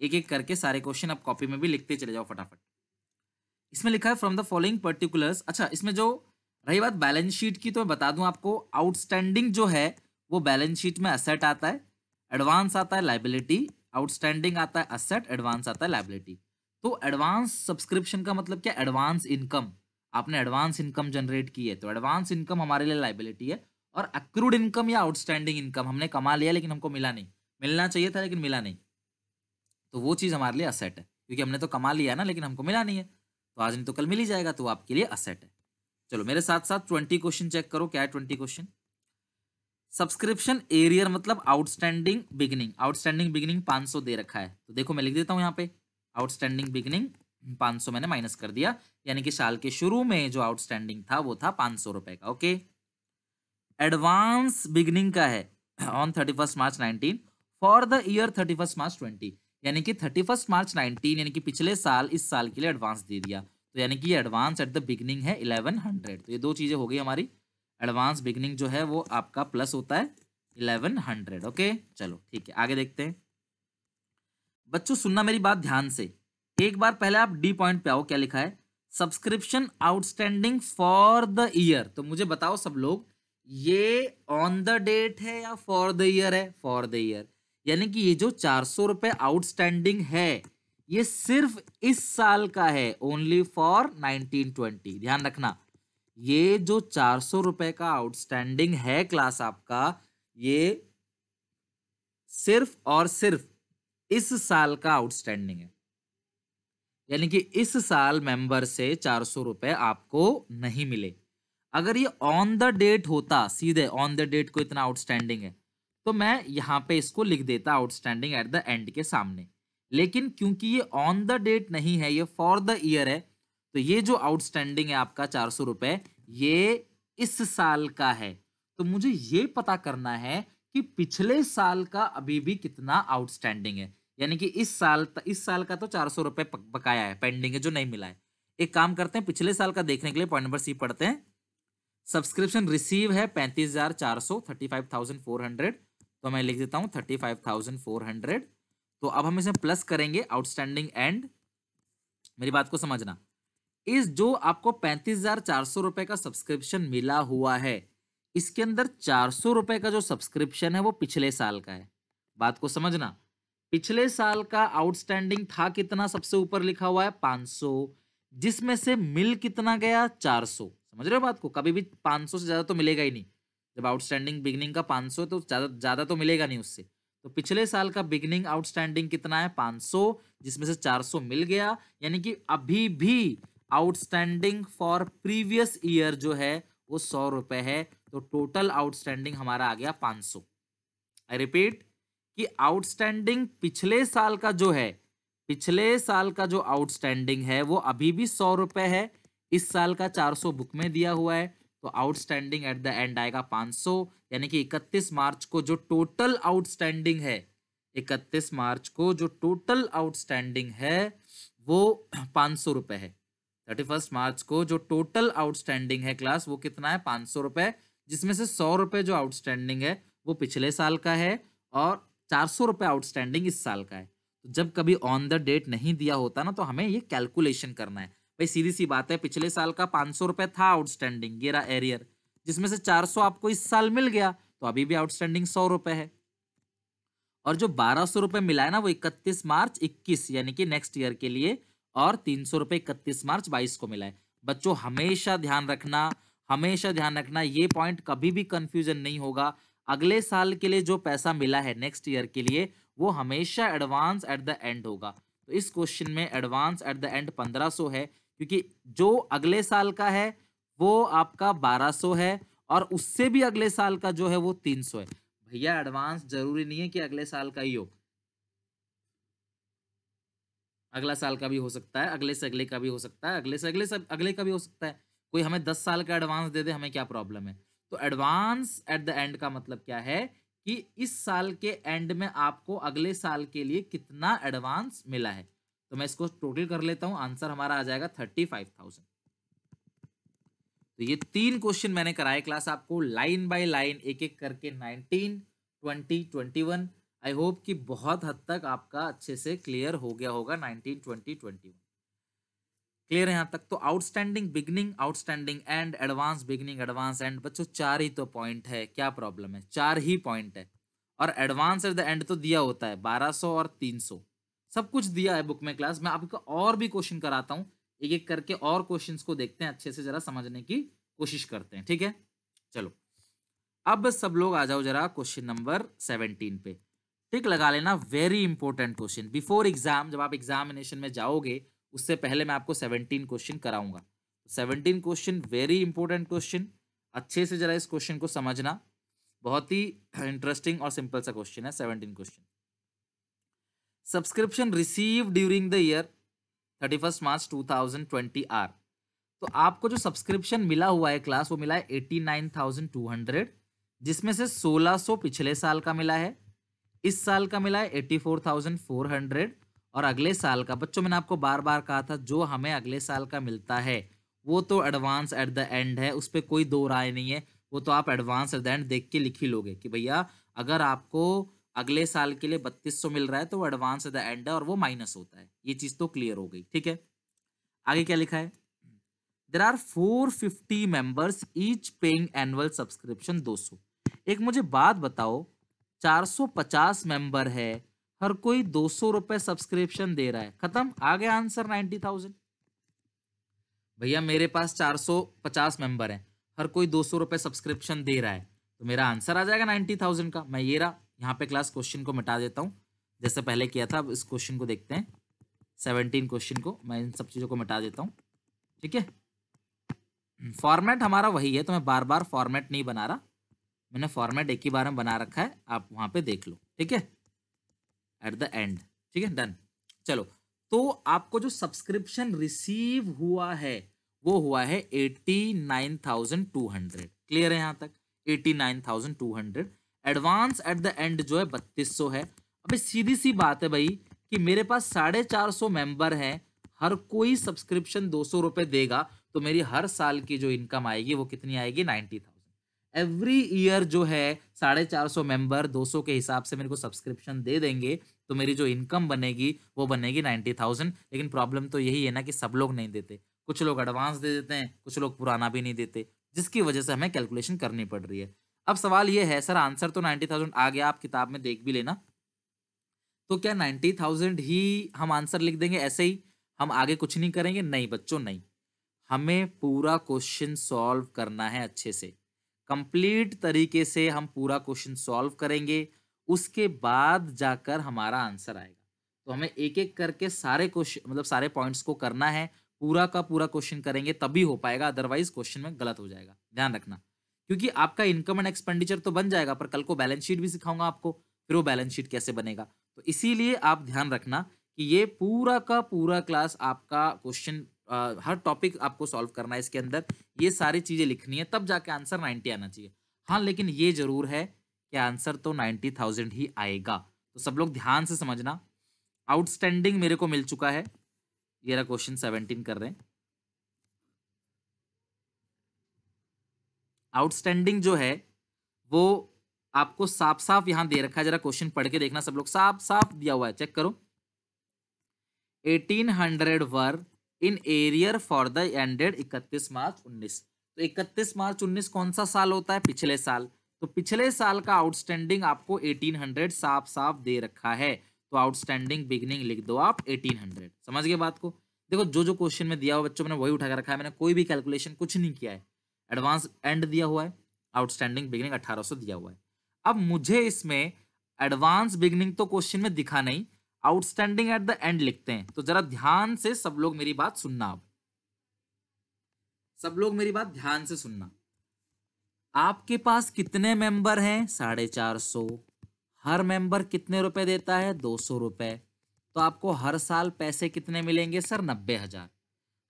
एक एक करके सारे क्वेश्चन आप कॉपी में भी लिखते चले जाओ फटाफट इसमें लिखा है फ्रॉम द फॉलोइंग पर्टिकुलर्स अच्छा इसमें जो रही बात बैलेंस शीट की तो मैं बता दूं आपको आउटस्टैंडिंग जो है वो बैलेंस शीट में असेट आता है एडवांस आता है लाइबिलिटी आउटस्टैंडिंग आता है असेट एडवांस आता है लाइबिलिटी तो एडवांस सब्सक्रिप्शन का मतलब क्या एडवांस इनकम आपने एडवांस इनकम जनरेट की है तो एडवांस इनकम हमारे लिए लाइबिलिटी है और अक्रूड इनकम या आउटस्टैंडिंग इनकम हमने कमा लिया लेकिन हमको मिला नहीं मिलना चाहिए था लेकिन मिला नहीं तो वो चीज़ हमारे लिए असेट है क्योंकि हमने तो कमा लिया ना लेकिन हमको मिला नहीं है तो आज नहीं तो कल मिल ही जाएगा तो आपके लिए असेट है चलो मेरे साथ साथ ट्वेंटी क्वेश्चन चेक करो क्या है ट्वेंटी क्वेश्चन सब्सक्रिप्शन एरियर मतलब आउटस्टैंडिंग बिगनिंग आउटस्टैंडिंग बिगनिंग 500 दे रखा है तो देखो मैं लिख देता हूँ यहाँ पे आउटस्टैंडिंग बिगनिंग 500 मैंने माइनस कर दिया यानी कि साल के शुरू में जो आउटस्टैंडिंग था वो था पाँच सौ का ओके एडवांस बिगनिंग का है on thirty first March nineteen for the year thirty first March twenty यानी कि थर्टी फर्स्ट मार्च नाइनटीन यानी कि पिछले साल इस साल के लिए एडवांस दे दिया तो यानी कि एडवांस एट द बिगनिंग है इलेवन हंड्रेड तो ये दो चीज़ें हो गई हमारी एडवांस बिगनिंग जो है वो आपका प्लस होता है इलेवन हंड्रेड ओके चलो ठीक है आगे देखते हैं बच्चों सुनना मेरी बात ध्यान से एक बार पहले आप डी पॉइंट पे आओ क्या लिखा है subscription outstanding for the year तो मुझे बताओ सब लोग ये ऑन द डेट है या फॉर द ईयर है फॉर द ईयर यानी कि ये जो चार सौ रुपये आउटस्टैंडिंग है ये सिर्फ इस साल का है ओनली फॉर नाइनटीन ट्वेंटी ध्यान रखना ये जो चार सौ रुपये का आउटस्टैंडिंग है क्लास आपका ये सिर्फ और सिर्फ इस साल का आउटस्टैंडिंग है यानी कि इस साल मेंबर से चार सौ रुपए आपको नहीं मिले अगर ये ऑन द डेट होता सीधे ऑन द डेट को इतना आउटस्टैंडिंग है तो मैं यहाँ पे इसको लिख देता आउटस्टैंडिंग एट द एंड के सामने लेकिन क्योंकि ये ऑन द डेट नहीं है ये फॉर द ईयर है तो ये जो आउटस्टैंडिंग है आपका चार सौ रुपये ये इस साल का है तो मुझे ये पता करना है कि पिछले साल का अभी भी कितना आउटस्टैंडिंग है यानी कि इस साल इस साल का तो चार सौ रुपये बकाया है पेंडिंग है जो नहीं मिला है एक काम करते हैं पिछले साल का देखने के लिए पॉइंट नंबर सी पढ़ते हैं सब्सक्रिप्शन रिसीव है पैंतीस हजार चार सौ thirty five thousand four hundred तो मैं लिख देता हूँ thirty five thousand four hundred तो अब हम इसमें प्लस करेंगे आउटस्टैंडिंग एंड मेरी बात को समझना इस जो आपको पैंतीस हजार चार सौ रुपए का सब्सक्रिप्शन मिला हुआ है इसके अंदर चार सौ रुपए का जो सब्सक्रिप्शन है वो पिछले साल का है बात को समझना पिछले साल का आउटस्टैंडिंग था कितना सबसे ऊपर लिखा हुआ है पाँच सौ जिसमें से मिल कितना गया चार सौ समझ रहे हो बात को कभी भी 500 से ज़्यादा तो मिलेगा ही नहीं जब आउटस्टैंडिंग बिगनिंग का 500 तो ज़्यादा ज़्यादा तो मिलेगा नहीं उससे तो पिछले साल का बिगनिंग आउटस्टैंडिंग कितना है 500 जिसमें से 400 मिल गया यानी कि अभी भी आउटस्टैंडिंग फॉर प्रीवियस ईयर जो है वो सौ रुपये है तो टोटल आउटस्टैंडिंग हमारा आ गया पाँच सौ आई रिपीट कि आउटस्टैंडिंग पिछले साल का जो है पिछले साल का जो आउटस्टैंडिंग है वो अभी भी सौ रुपये है इस साल का 400 बुक में दिया हुआ है तो आउटस्टैंडिंग एट द एंड आएगा 500 यानी कि 31 मार्च को जो टोटल आउटस्टैंडिंग है 31 मार्च को जो टोटल आउटस्टैंडिंग है वो पाँच सौ रुपये है थर्टी फर्स्ट मार्च को जो टोटल आउटस्टैंडिंग है क्लास वो कितना है पाँच सौ रुपये जिसमें से सौ रुपये जो आउटस्टैंडिंग है वो पिछले साल का है और चार सौ रुपये आउटस्टैंडिंग इस साल का है तो जब कभी ऑन द डेट नहीं दिया होता ना तो हमें ये कैलकुलेशन करना है भाई सीधी सी बात है पिछले साल का पाँच सौ रुपये था आउटस्टैंडिंग गेरा एरियर जिसमें से चार सौ आपको इस साल मिल गया तो अभी भी आउटस्टैंडिंग सौ रुपये है और जो बारह सौ रुपये मिला है ना वो इकतीस मार्च इक्कीस यानी कि नेक्स्ट ईयर के लिए और तीन सौ रुपये इकतीस मार्च बाईस को मिला है बच्चों हमेशा ध्यान रखना हमेशा ध्यान रखना ये पॉइंट कभी भी कंफ्यूजन नहीं होगा अगले साल के लिए जो पैसा मिला है नेक्स्ट ईयर के लिए वो हमेशा एडवांस एट द एंड होगा तो इस क्वेश्चन में एडवांस एट द एंड पंद्रह सौ है क्योंकि जो अगले साल का है वो आपका 1200 है और उससे भी अगले साल का जो है वो 300 है भैया एडवांस जरूरी नहीं है कि अगले साल का ही हो अगला साल का भी हो सकता है अगले से अगले का भी हो सकता है अगले से अगले सब अगले का भी हो सकता है कोई हमें दस साल का एडवांस दे दे हमें क्या प्रॉब्लम है तो एडवांस एट द एंड का मतलब क्या है कि इस साल के एंड में आपको अगले साल के लिए कितना एडवांस मिला है तो मैं इसको टोटल कर लेता हूं आंसर हमारा आ जाएगा थर्टी फाइव थाउजेंड तो ये तीन क्वेश्चन मैंने कराए क्लास आपको लाइन बाय लाइन एक एक करके nineteen twenty twenty one I hope कि बहुत हद तक आपका अच्छे से क्लियर हो गया होगा nineteen twenty twenty one clear है यहाँ तक तो outstanding beginning outstanding end advance beginning advance end बच्चों चार ही तो पॉइंट है क्या प्रॉब्लम है चार ही पॉइंट है और एडवांस एट द एंड तो दिया होता है बारह सौ और तीन सौ सब कुछ दिया है बुक में क्लास मैं आपको और भी क्वेश्चन कराता हूँ एक एक करके और क्वेश्चन को देखते हैं अच्छे से जरा समझने की कोशिश करते हैं ठीक है चलो अब सब लोग आ जाओ जरा क्वेश्चन नंबर सेवनटीन पे ठीक लगा लेना very important question before exam जब आप एग्जामिनेशन में जाओगे उससे पहले मैं आपको सेवनटीन क्वेश्चन कराऊंगा seventeen question very important question अच्छे से जरा इस क्वेश्चन को समझना बहुत ही इंटरेस्टिंग और सिंपल सा क्वेश्चन है seventeen question subscription receive during the year thirty first March two thousand twenty are तो आपको जो सब्सक्रिप्शन मिला हुआ है क्लास वो मिला है eighty nine thousand two hundred जिसमें से सोलह सौ पिछले साल का मिला है इस साल का मिला है eighty four thousand four hundred और अगले साल का बच्चों मैंने आपको बार बार कहा था जो हमें अगले साल का मिलता है वो तो एडवांस एट द एंड है उस पर कोई दो राय नहीं है वो तो आप एडवांस एट द एंड देख के लिख ही लोगे कि भैया अगर आपको अगले साल के लिए बत्तीस मिल रहा है तो वो एडवांस एट द एंड है और वो माइनस होता है ये चीज़ तो क्लियर हो गई ठीक है आगे क्या लिखा है there are four fifty members each paying annual subscription 200 एक मुझे बात बताओ 450 मेंबर है हर कोई दो सौ रुपये सब्सक्रिप्शन दे रहा है खत्म आ गया आंसर नाइनटी थाउजेंड भैया मेरे पास 450 मेंबर हैं हर कोई दो सौ रुपये सब्सक्रिप्शन दे रहा है तो मेरा आंसर आ जाएगा नाइन्टी थाउजेंड का मैं ये रहा यहाँ पे क्लास क्वेश्चन को मिटा देता हूँ जैसे पहले किया था अब इस क्वेश्चन को देखते हैं सेवनटीन क्वेश्चन को मैं इन सब चीज़ों को मिटा देता हूँ ठीक है फॉर्मेट हमारा वही है तो मैं बार बार फॉर्मेट नहीं बना रहा मैंने फॉर्मेट एक ही बार में बना रखा है आप वहाँ पे देख लो ठीक है एट द एंड ठीक है डन चलो तो आपको जो सब्सक्रिप्शन रिसीव हुआ है वो हुआ है eighty nine thousand two hundred clear है यहाँ तक eighty nine thousand two hundred advance at the end जो है बत्तीस सौ है अबे सीधी सी बात है भाई कि मेरे पास साढ़े चार सौ मेम्बर हैं हर कोई सब्सक्रिप्शन दो सौ रुपये देगा तो मेरी हर साल की जो इनकम आएगी वो कितनी आएगी नाइन्टी थाउजेंड एवरी ईयर जो है साढ़े चार सौ मेम्बर दो सौ के हिसाब से मेरे को सब्सक्रिप्शन दे देंगे तो मेरी जो इनकम बनेगी वो बनेगी नाइन्टी थाउजेंड लेकिन प्रॉब्लम तो यही है ना कि सब लोग नहीं देते कुछ लोग एडवांस दे देते हैं कुछ लोग पुराना भी नहीं देते जिसकी वजह से हमें कैलकुलेशन करनी पड़ रही है अब सवाल ये है सर आंसर तो नाइन्टी थाउजेंड आ गया आप किताब में देख भी लेना तो क्या नाइन्टी थाउजेंड ही हम आंसर लिख देंगे ऐसे ही हम आगे कुछ नहीं करेंगे नहीं बच्चों नहीं हमें पूरा क्वेश्चन सॉल्व करना है अच्छे से कंप्लीट तरीके से हम पूरा क्वेश्चन सॉल्व करेंगे उसके बाद जाकर हमारा आंसर आएगा तो हमें एक एक करके सारे क्वेश्चन मतलब सारे पॉइंट्स को करना है पूरा का पूरा क्वेश्चन करेंगे तभी हो पाएगा अदरवाइज क्वेश्चन में गलत हो जाएगा ध्यान रखना क्योंकि आपका इनकम एंड एक्सपेंडिचर तो बन जाएगा पर कल को बैलेंस शीट भी सिखाऊंगा आपको फिर वो बैलेंस शीट कैसे बनेगा तो इसीलिए आप ध्यान रखना कि ये पूरा का पूरा क्लास आपका क्वेश्चन हर टॉपिक आपको सॉल्व करना है इसके अंदर ये सारी चीज़ें लिखनी है तब जाके आंसर नाइन्टी आना चाहिए हाँ लेकिन ये जरूर है कि आंसर तो नाइन्टी थाउजेंड ही आएगा तो सब लोग ध्यान से समझना आउटस्टैंडिंग मेरे को मिल चुका है ये क्वेश्चन सेवनटीन कर रहे हैं आउटस्टैंडिंग जो है वो आपको साफ साफ यहाँ दे रखा है जरा क्वेश्चन पढ़ के देखना सब लोग साफ साफ दिया हुआ है चेक करो 1800 were in arrear for the ended 31 March 19 तो 31 मार्च 19 कौन सा साल होता है पिछले साल तो पिछले साल का आउटस्टैंडिंग आपको 1800 साफ साफ दे रखा है तो आउटस्टैंडिंग बिगनिंग लिख दो आप 1800 समझ गए बात को देखो जो जो क्वेश्चन में दिया हुआ बच्चों मैंने वही उठा कर रखा है मैंने कोई भी कैलकुलेशन कुछ नहीं किया है एडवांस एंड दिया हुआ है आउटस्टैंडिंग बिगनिंग अठारह सौ दिया हुआ है अब मुझे इसमें एडवांस बिगनिंग तो क्वेश्चन में दिखा नहीं आउटस्टैंडिंग एट द एंड लिखते हैं तो जरा ध्यान से सब लोग मेरी बात सुनना अब सब लोग मेरी बात ध्यान से सुनना आपके पास कितने मेंबर हैं साढ़े चार सौ हर मेंबर कितने रुपए देता है दो सौ रुपए तो आपको हर साल पैसे कितने मिलेंगे सर नब्बे हजार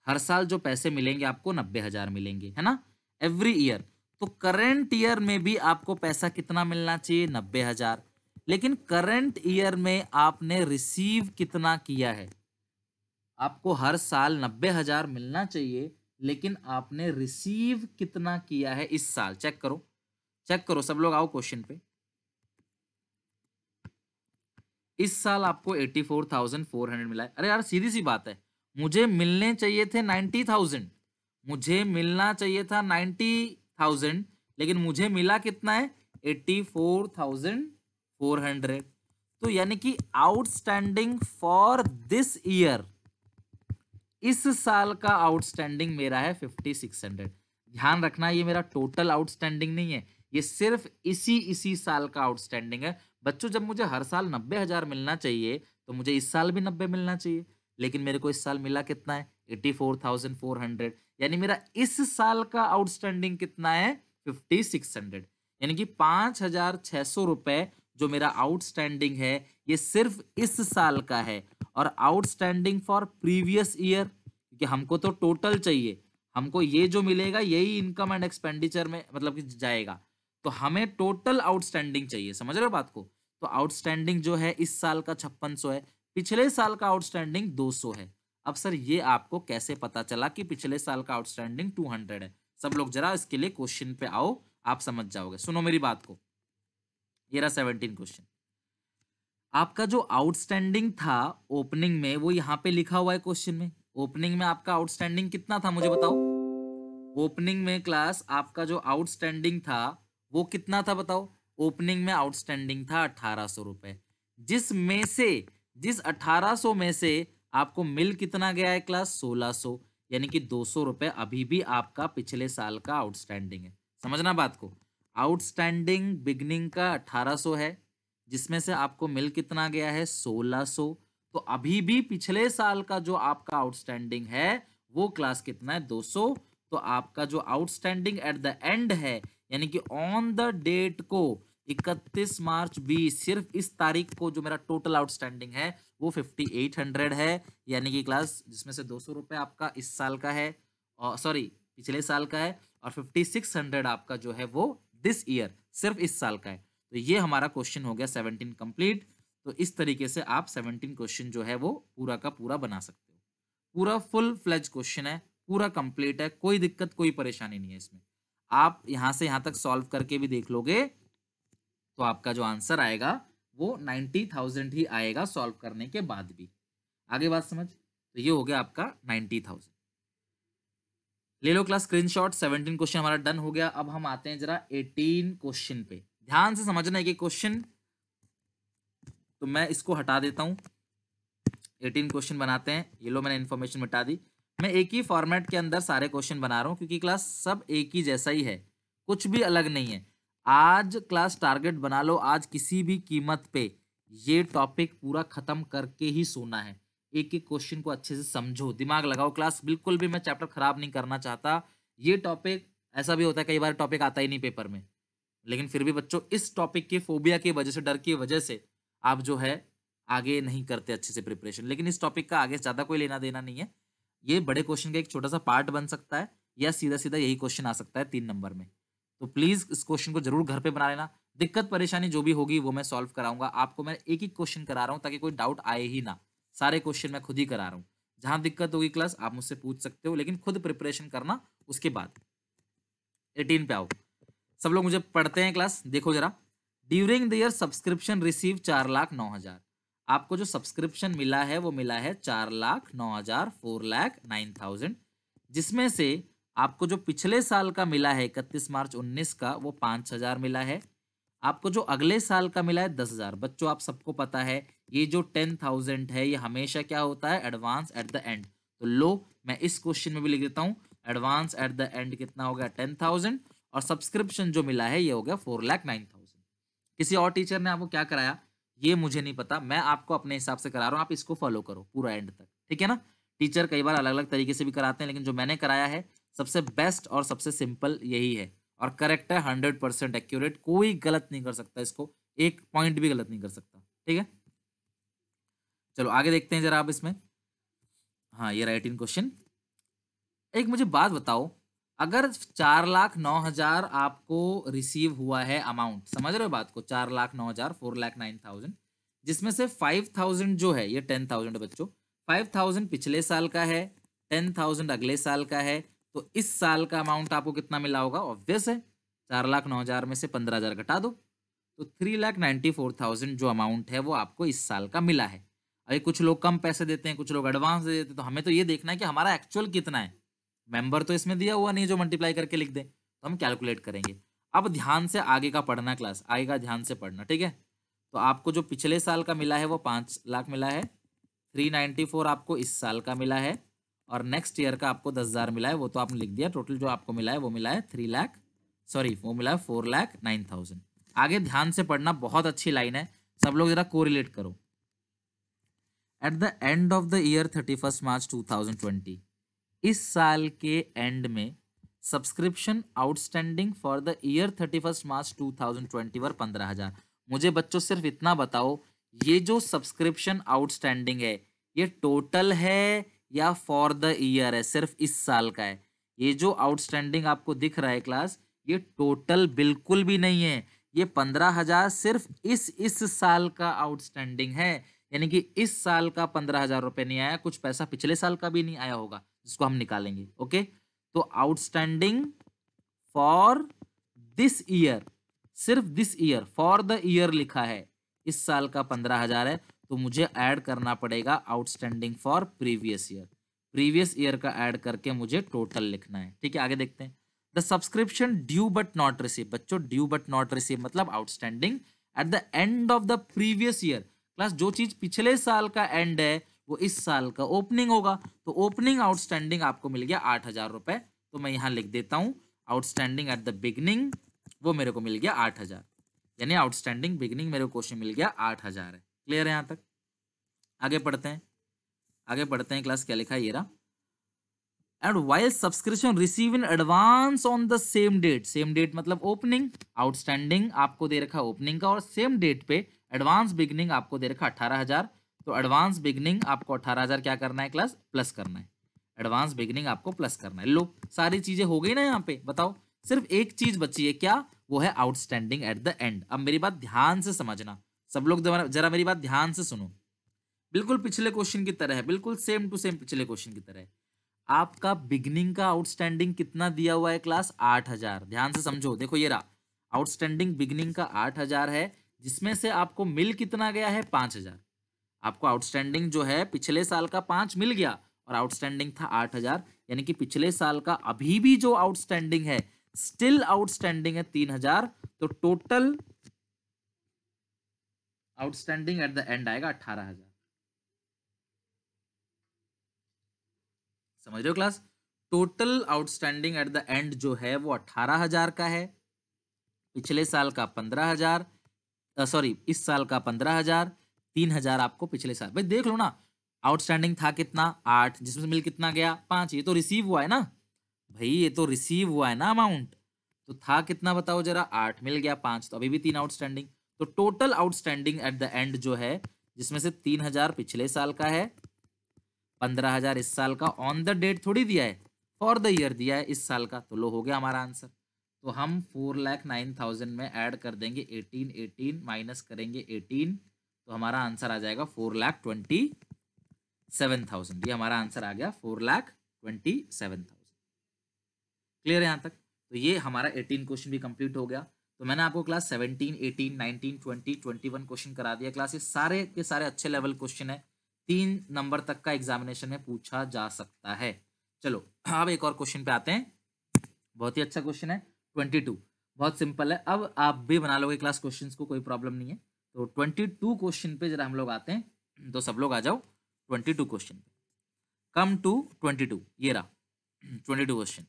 हर साल जो पैसे मिलेंगे आपको नब्बे हजार मिलेंगे है ना एवरी ईयर तो करंट ईयर में भी आपको पैसा कितना मिलना चाहिए नब्बे हजार लेकिन करंट ईयर में आपने रिसीव कितना किया है आपको हर साल नब्बे हजार मिलना चाहिए लेकिन आपने रिसीव कितना किया है इस साल चेक करो चेक करो सब लोग आओ क्वेश्चन पे इस साल आपको eighty four thousand four hundred मिला है अरे यार सीधी सी बात है मुझे मिलने चाहिए थे नाइन्टी थाउजेंड मुझे मिलना चाहिए था नाइन्टी थाउजेंड लेकिन मुझे मिला कितना है eighty four thousand four hundred तो यानी कि आउटस्टैंडिंग फॉर दिस ईयर इस साल का आउटस्टैंडिंग मेरा है फिफ्टी सिक्स हंड्रेड ध्यान रखना ये मेरा टोटल आउटस्टैंडिंग नहीं है ये सिर्फ इसी इसी साल का आउटस्टैंडिंग है बच्चों जब मुझे हर साल नब्बे हज़ार मिलना चाहिए तो मुझे इस साल भी नब्बे मिलना चाहिए लेकिन मेरे को इस साल मिला कितना है eighty four thousand four hundred यानी मेरा इस साल का आउटस्टैंडिंग कितना है फिफ्टी सिक्स हंड्रेड यानी कि पाँच हजार छः सौ रुपये जो मेरा आउटस्टैंडिंग है ये सिर्फ इस साल का है और आउटस्टैंडिंग फॉर प्रीवियस ईयर क्योंकि हमको तो टोटल चाहिए हमको ये जो मिलेगा यही इनकम एंड एक्सपेंडिचर में मतलब कि जाएगा तो हमें टोटल आउटस्टैंडिंग चाहिए समझ रहे हो बात को तो आउटस्टैंडिंग जो है इस साल का छप्पन है पिछले साल का आउटस्टैंडिंग दो है अब सर ये आपको कैसे पता चला कि पिछले साल का आउटस्टैंडिंग टू हंड्रेड है सब लोग जरा इसके लिए क्वेश्चन पे आओ आप समझ जाओगे सुनो मेरी बात को ये रहा सेवनटीन क्वेश्चन आपका जो आउटस्टैंडिंग था ओपनिंग में वो यहाँ पे लिखा हुआ है क्वेश्चन में ओपनिंग में आपका आउटस्टैंडिंग कितना था मुझे बताओ ओपनिंग में क्लास आपका जो आउटस्टैंडिंग था वो कितना था बताओ ओपनिंग में आउटस्टैंडिंग था अठारह सौ रुपये जिसमें से जिस अठारह सौ में से आपको मिल कितना गया है क्लास सोलह सो यानी कि दो सौ रुपए अभी भी आपका पिछले साल का आउटस्टैंडिंग है समझना बात को आउटस्टैंडिंग बिगनिंग का अठारह सो है जिसमें से आपको मिल कितना गया है सोलह सो तो अभी भी पिछले साल का जो आपका आउटस्टैंडिंग है वो क्लास कितना है दो सो तो आपका जो आउटस्टैंडिंग एट द एंड है यानी कि ऑन द डेट को 31 मार्च 20 सिर्फ इस तारीख को जो मेरा टोटल आउटस्टैंडिंग है वो फिफ्टी एट हंड्रेड है यानी कि क्लास जिसमें से दो सौ रुपये आपका इस साल का है और सॉरी पिछले साल का है और फिफ्टी सिक्स हंड्रेड आपका जो है वो दिस ईयर सिर्फ इस साल का है तो ये हमारा क्वेश्चन हो गया सेवनटीन कम्प्लीट तो इस तरीके से आप सेवनटीन क्वेश्चन जो है वो पूरा का पूरा बना सकते हो पूरा फुल फ्लेज क्वेश्चन है पूरा कंप्लीट है कोई दिक्कत कोई परेशानी नहीं है इसमें आप यहाँ से यहाँ तक सॉल्व करके भी देख लोगे तो आपका जो आंसर आएगा वो नाइन्टी थाउजेंड ही आएगा सॉल्व करने के बाद भी आगे बात समझ तो ये हो गया आपका नाइन्टी थाउजेंड ले लो class screenshot seventeen question हमारा डन हो गया अब हम आते हैं जरा एटीन क्वेश्चन पे ध्यान से समझना है कि क्वेश्चन तो मैं इसको हटा देता हूँ एटीन क्वेश्चन बनाते हैं ये लो मैंने इन्फॉर्मेशन मिटा दी मैं एक ही फॉर्मेट के अंदर सारे क्वेश्चन बना रहा हूँ क्योंकि क्लास सब एक ही जैसा ही है कुछ भी अलग नहीं है आज क्लास टारगेट बना लो आज किसी भी कीमत पे ये टॉपिक पूरा ख़त्म करके ही सोना है एक एक क्वेश्चन को अच्छे से समझो दिमाग लगाओ क्लास बिल्कुल भी मैं चैप्टर ख़राब नहीं करना चाहता ये टॉपिक ऐसा भी होता है कई बार टॉपिक आता ही नहीं पेपर में लेकिन फिर भी बच्चों इस टॉपिक के फोबिया की वजह से डर की वजह से आप जो है आगे नहीं करते अच्छे से प्रिपरेशन लेकिन इस टॉपिक का आगे ज़्यादा कोई लेना देना नहीं है ये बड़े क्वेश्चन का एक छोटा सा पार्ट बन सकता है या सीधा सीधा यही क्वेश्चन आ सकता है तीन नंबर में तो प्लीज़ इस क्वेश्चन को जरूर घर पे बना लेना दिक्कत परेशानी जो भी होगी वो मैं सॉल्व कराऊंगा आपको मैं एक ही क्वेश्चन करा रहा हूँ ताकि कोई डाउट आए ही ना सारे क्वेश्चन मैं खुद ही करा रहा हूँ जहां दिक्कत होगी क्लास आप मुझसे पूछ सकते हो लेकिन खुद प्रिपरेशन करना उसके बाद एटीन पे आओ सब लोग मुझे पढ़ते हैं क्लास देखो जरा during the year subscription receive चार लाख नौ हज़ार आपको जो सब्सक्रिप्शन मिला है वो मिला है चार लाख नौ हज़ार फोर लाख नाइन थाउजेंड जिसमें से आपको जो पिछले साल का मिला है इकतीस मार्च उन्नीस का वो पाँच हज़ार मिला है आपको जो अगले साल का मिला है दस हज़ार बच्चों आप सबको पता है ये जो टेन थाउजेंड है ये हमेशा क्या होता है एडवांस एट द एंड तो लो मैं इस क्वेश्चन में भी लिख देता हूँ एडवांस एट द एंड कितना हो गया टेन थाउजेंड और सब्सक्रिप्शन जो मिला है ये हो गया फोर लैख नाइन थाउजेंड किसी और टीचर ने आपको क्या कराया ये मुझे नहीं पता मैं आपको अपने हिसाब से करा रहा हूँ आप इसको फॉलो करो पूरा एंड तक ठीक है ना टीचर कई बार अलग अलग तरीके से भी कराते हैं लेकिन जो मैंने कराया है सबसे बेस्ट और सबसे सिंपल यही है और करेक्ट है हंड्रेड परसेंट एक्यूरेट कोई गलत नहीं कर सकता इसको एक पॉइंट भी गलत नहीं कर सकता ठीक है चलो आगे देखते हैं जरा आप इसमें हाँ ये राइट इन क्वेश्चन एक मुझे बात बताओ अगर चार लाख नौ हजार आपको रिसीव हुआ है अमाउंट समझ रहे हो बात को चार लाख नौ हजार फोर लाख नाइन थाउजेंड जिसमें से फाइव थाउजेंड जो है ये टेन थाउजेंड बच्चों फाइव थाउजेंड पिछले साल का है टेन थाउजेंड अगले साल का है तो इस साल का अमाउंट आपको कितना मिला होगा ऑब्वियस है चार लाख नौ हज़ार में से पंद्रह हज़ार घटा दो तो three lakh ninety four thousand जो अमाउंट है वो आपको इस साल का मिला है अभी कुछ लोग कम पैसे देते हैं कुछ लोग एडवांस दे देते हैं तो हमें तो ये देखना है कि हमारा एक्चुअल कितना है मेंबर तो इसमें दिया हुआ नहीं जो मल्टीप्लाई करके लिख दें तो हम कैलकुलेट करेंगे अब ध्यान से आगे का पढ़ना क्लास आगे का ध्यान से पढ़ना ठीक है तो आपको जो पिछले साल का मिला है वो पाँच लाख मिला है थ्री नाइन्टी फोर आपको इस साल का मिला है और नेक्स्ट ईयर का आपको दस हज़ार मिला है वो तो आपने लिख दिया टोटल जो आपको मिला है वो मिला है थ्री लाख सॉरी वो मिला है फोर लाख नाइन थाउजेंड आगे ध्यान से पढ़ना बहुत अच्छी लाइन है सब लोग ज़रा कोरिलेट करो at the end of the year thirty first March two thousand twenty इस साल के एंड में subscription outstanding for the year thirty first March two thousand twenty were पंद्रह हज़ार मुझे बच्चों सिर्फ इतना बताओ ये जो सब्सक्रिप्शन आउटस्टैंडिंग है ये टोटल है या फॉर द ईयर है सिर्फ इस साल का है ये जो आउटस्टैंडिंग आपको दिख रहा है क्लास ये टोटल बिल्कुल भी नहीं है ये पंद्रह हजार सिर्फ इस इस साल का आउटस्टैंडिंग है यानी कि इस साल का पंद्रह हजार रुपये नहीं आया कुछ पैसा पिछले साल का भी नहीं आया होगा जिसको हम निकालेंगे ओके तो आउटस्टैंडिंग फॉर दिस ईयर सिर्फ this year for the year लिखा है इस साल का पंद्रह हजार है तो मुझे ऐड करना पड़ेगा outstanding for previous year previous year का ऐड करके मुझे टोटल लिखना है ठीक है आगे देखते हैं the subscription due but not receive बच्चों ड्यू बट नॉट रिसीव मतलब outstanding at the end of the previous year class जो चीज पिछले साल का एंड है वो इस साल का ओपनिंग होगा तो ओपनिंग आउटस्टैंडिंग आपको मिल गया आठ हजार रुपए तो मैं यहाँ लिख देता हूँ आउटस्टैंडिंग एट द बिगनिंग वो मेरे को मिल गया आठ हजार यानी आउटस्टैंडिंग बिगनिंग मेरे को क्वेश्चन मिल गया आठ हजार है क्लियर है यहाँ तक आगे पढ़ते हैं आगे पढ़ते हैं क्लास क्या लिखा है ये रहा and while subscription receive in advance on the same date same date मतलब ओपनिंग आउटस्टैंडिंग आपको दे रखा ओपनिंग का और सेम डेट पे एडवांस बिगनिंग आपको दे रखा अठारह हजार तो एडवांस बिगनिंग आपको अठारह हजार क्या करना है क्लास प्लस करना है एडवांस बिगनिंग आपको प्लस करना है लो सारी चीजें हो गई ना यहाँ पे बताओ सिर्फ एक चीज बची है क्या वो है आउटस्टैंडिंग एट द एंड अब मेरी बात ध्यान से समझना सब लोग जरा मेरी बात ध्यान से सुनो बिल्कुल पिछले क्वेश्चन की तरह है बिल्कुल सेम टू सेम पिछले क्वेश्चन की तरह है आपका बिगनिंग का आउटस्टैंडिंग कितना दिया हुआ है क्लास आठ हजार ध्यान से समझो देखो ये रहा आउटस्टैंडिंग बिगनिंग का आठ हजार है जिसमें से आपको मिल कितना गया है पांच हजार आपको आउटस्टैंडिंग जो है पिछले साल का पांच मिल गया और आउटस्टैंडिंग था आठ हजार यानी कि पिछले साल का अभी भी जो आउटस्टैंडिंग है स्टिल आउटस्टैंडिंग है तीन हजार तो total outstanding at the end आएगा अट्ठारह हजार समझ रहे हो class total outstanding at the end जो है वो अट्ठारह हजार का है पिछले साल का पंद्रह हजार सॉरी इस साल का पंद्रह हजार तीन हजार आपको पिछले साल भाई देख लो ना आउटस्टैंडिंग था कितना आठ जिसमें मिल कितना गया पांच ये तो रिसीव हुआ है ना भाई ये तो रिसीव हुआ है ना अमाउंट तो था कितना बताओ जरा आठ मिल गया पांच तो अभी भी तीन आउटस्टैंडिंग तो total outstanding at the end जो है जिसमें से तीन हजार पिछले साल का है पंद्रह हजार इस साल का ऑन द डेट थोड़ी दिया है फॉर द ईयर दिया है इस साल का तो लो हो गया हमारा आंसर तो हम फोर लाख नाइन थाउजेंड में ऐड कर देंगे एटीन एटीन माइनस करेंगे एटीन तो हमारा आंसर आ जाएगा four lakh twenty seven thousand ये हमारा आंसर आ गया four lakh twenty seven thousand clear है यहाँ तक तो ये हमारा एटीन क्वेश्चन भी कंप्लीट हो गया तो मैंने आपको class eighteen nineteen twenty twenty one question करा दिया क्लास ये सारे के सारे अच्छे लेवल क्वेश्चन है तीन नंबर तक का एग्जामिनेशन में पूछा जा सकता है चलो अब एक और क्वेश्चन पे आते हैं बहुत ही अच्छा क्वेश्चन है ट्वेंटी टू बहुत सिंपल है अब आप भी बना लोगे क्लास क्वेश्चंस को कोई प्रॉब्लम नहीं है तो ट्वेंटी टू क्वेश्चन पे जरा हम लोग आते हैं तो सब लोग आ जाओ ट्वेंटी टू क्वेश्चन पे कम टू ट्वेंटी टू ये रहा टू क्वेश्चन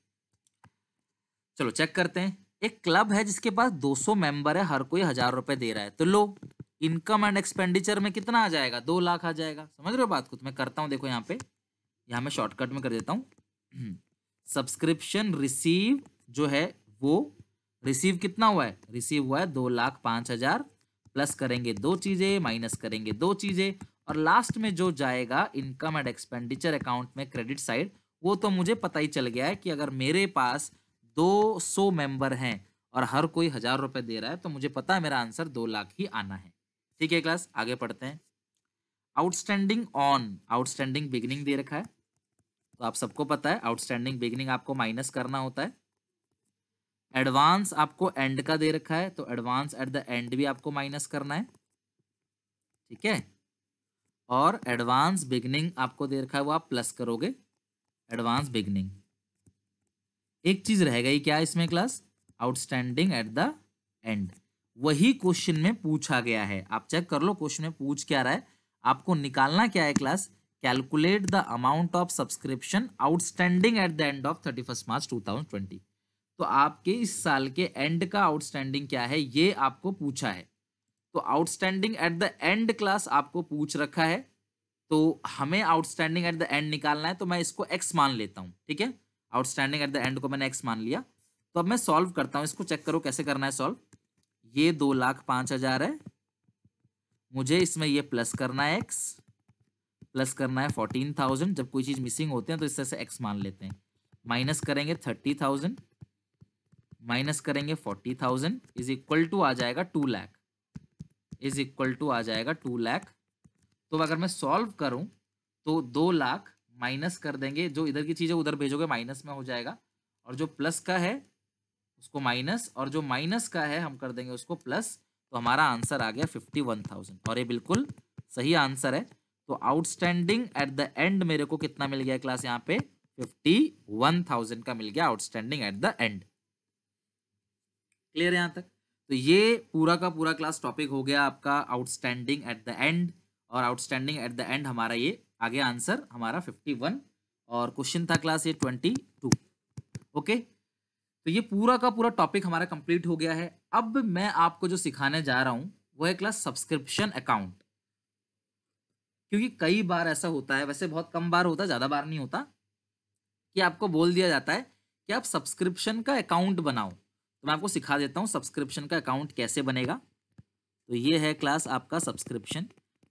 चलो चेक करते हैं एक क्लब है जिसके पास 200 मेंबर है हर कोई हजार रुपए दे रहा है तो लो इनकम एंड एक्सपेंडिचर में कितना आ जाएगा दो लाख आ जाएगा समझ रहे हो बात को तो मैं करता हूँ देखो यहाँ पे यहाँ मैं शॉर्टकट में कर देता हूँ सब्सक्रिप्शन रिसीव जो है वो रिसीव कितना हुआ है रिसीव हुआ है दो लाख पाँच हजार प्लस करेंगे दो चीज़ें माइनस करेंगे दो चीज़ें और लास्ट में जो जाएगा इनकम एंड एक्सपेंडिचर अकाउंट में क्रेडिट साइड वो तो मुझे पता ही चल गया है कि अगर मेरे पास 200 मेंबर हैं और हर कोई हजार रुपए दे रहा है तो मुझे पता है मेरा आंसर दो लाख ही आना है ठीक है क्लास आगे पढ़ते हैं आउटस्टैंडिंग ऑन आउटस्टैंडिंग बिगनिंग दे रखा है तो आप सबको पता है आउटस्टैंडिंग बिगनिंग आपको माइनस करना होता है एडवांस आपको एंड का दे रखा है तो एडवांस एट द एंड भी आपको माइनस करना है ठीक है और एडवांस बिगनिंग आपको दे रखा है वो आप प्लस करोगे एडवांस बिगनिंग एक चीज रहेगा ये क्या इसमें class outstanding at the end वही क्वेश्चन में पूछा गया है आप चेक कर लो क्वेश्चन में पूछ क्या रहा है आपको निकालना क्या है class calculate the amount of subscription outstanding at the end of thirty first March two thousand twenty तो आपके इस साल के एंड का आउटस्टैंडिंग क्या है ये आपको पूछा है तो outstanding at the end class आपको पूछ रखा है तो हमें आउटस्टैंडिंग एट द एंड निकालना है तो मैं इसको एक्स मान लेता हूँ ठीक है आउटस्टैंडिंग एट द एंड को मैंने एक्स मान लिया तो अब मैं सॉल्व करता हूँ इसको चेक करो कैसे करना है सॉल्व ये दो लाख पाँच हजार है मुझे इसमें ये प्लस करना है एक्स प्लस करना है फोर्टीन थाउजेंड जब कोई चीज़ मिसिंग होते हैं तो इस तरह से एक्स मान लेते हैं माइनस करेंगे थर्टी थाउजेंड माइनस करेंगे forty thousand is equal to आ जाएगा two lakh is equal to आ जाएगा टू लैख तो अगर मैं सॉल्व करूं तो दो लाख माइनस कर देंगे जो इधर की चीज़ है उधर भेजोगे माइनस में हो जाएगा और जो प्लस का है उसको माइनस और जो माइनस का है हम कर देंगे उसको प्लस तो हमारा आंसर आ गया फिफ्टी वन थाउजेंड और ये बिल्कुल सही आंसर है तो आउटस्टैंडिंग एट द एंड मेरे को कितना मिल गया क्लास यहाँ पे फिफ्टी वन थाउजेंड का मिल गया outstanding at the end clear यहाँ तक तो ये पूरा का पूरा क्लास टॉपिक हो गया आपका आउटस्टैंडिंग एट द एंड और आउटस्टैंडिंग एट द एंड हमारा ये आ गया आंसर हमारा फिफ्टी वन और क्वेश्चन था क्लास ये ट्वेंटी टू ओके तो ये पूरा का पूरा टॉपिक हमारा कंप्लीट हो गया है अब मैं आपको जो सिखाने जा रहा हूँ वो है क्लास सब्सक्रिप्शन अकाउंट क्योंकि कई बार ऐसा होता है वैसे बहुत कम बार होता है ज़्यादा बार नहीं होता कि आपको बोल दिया जाता है कि आप सब्सक्रिप्शन का अकाउंट बनाओ तो मैं आपको सिखा देता हूँ सब्सक्रिप्शन का अकाउंट कैसे बनेगा तो ये है क्लास आपका सब्सक्रिप्शन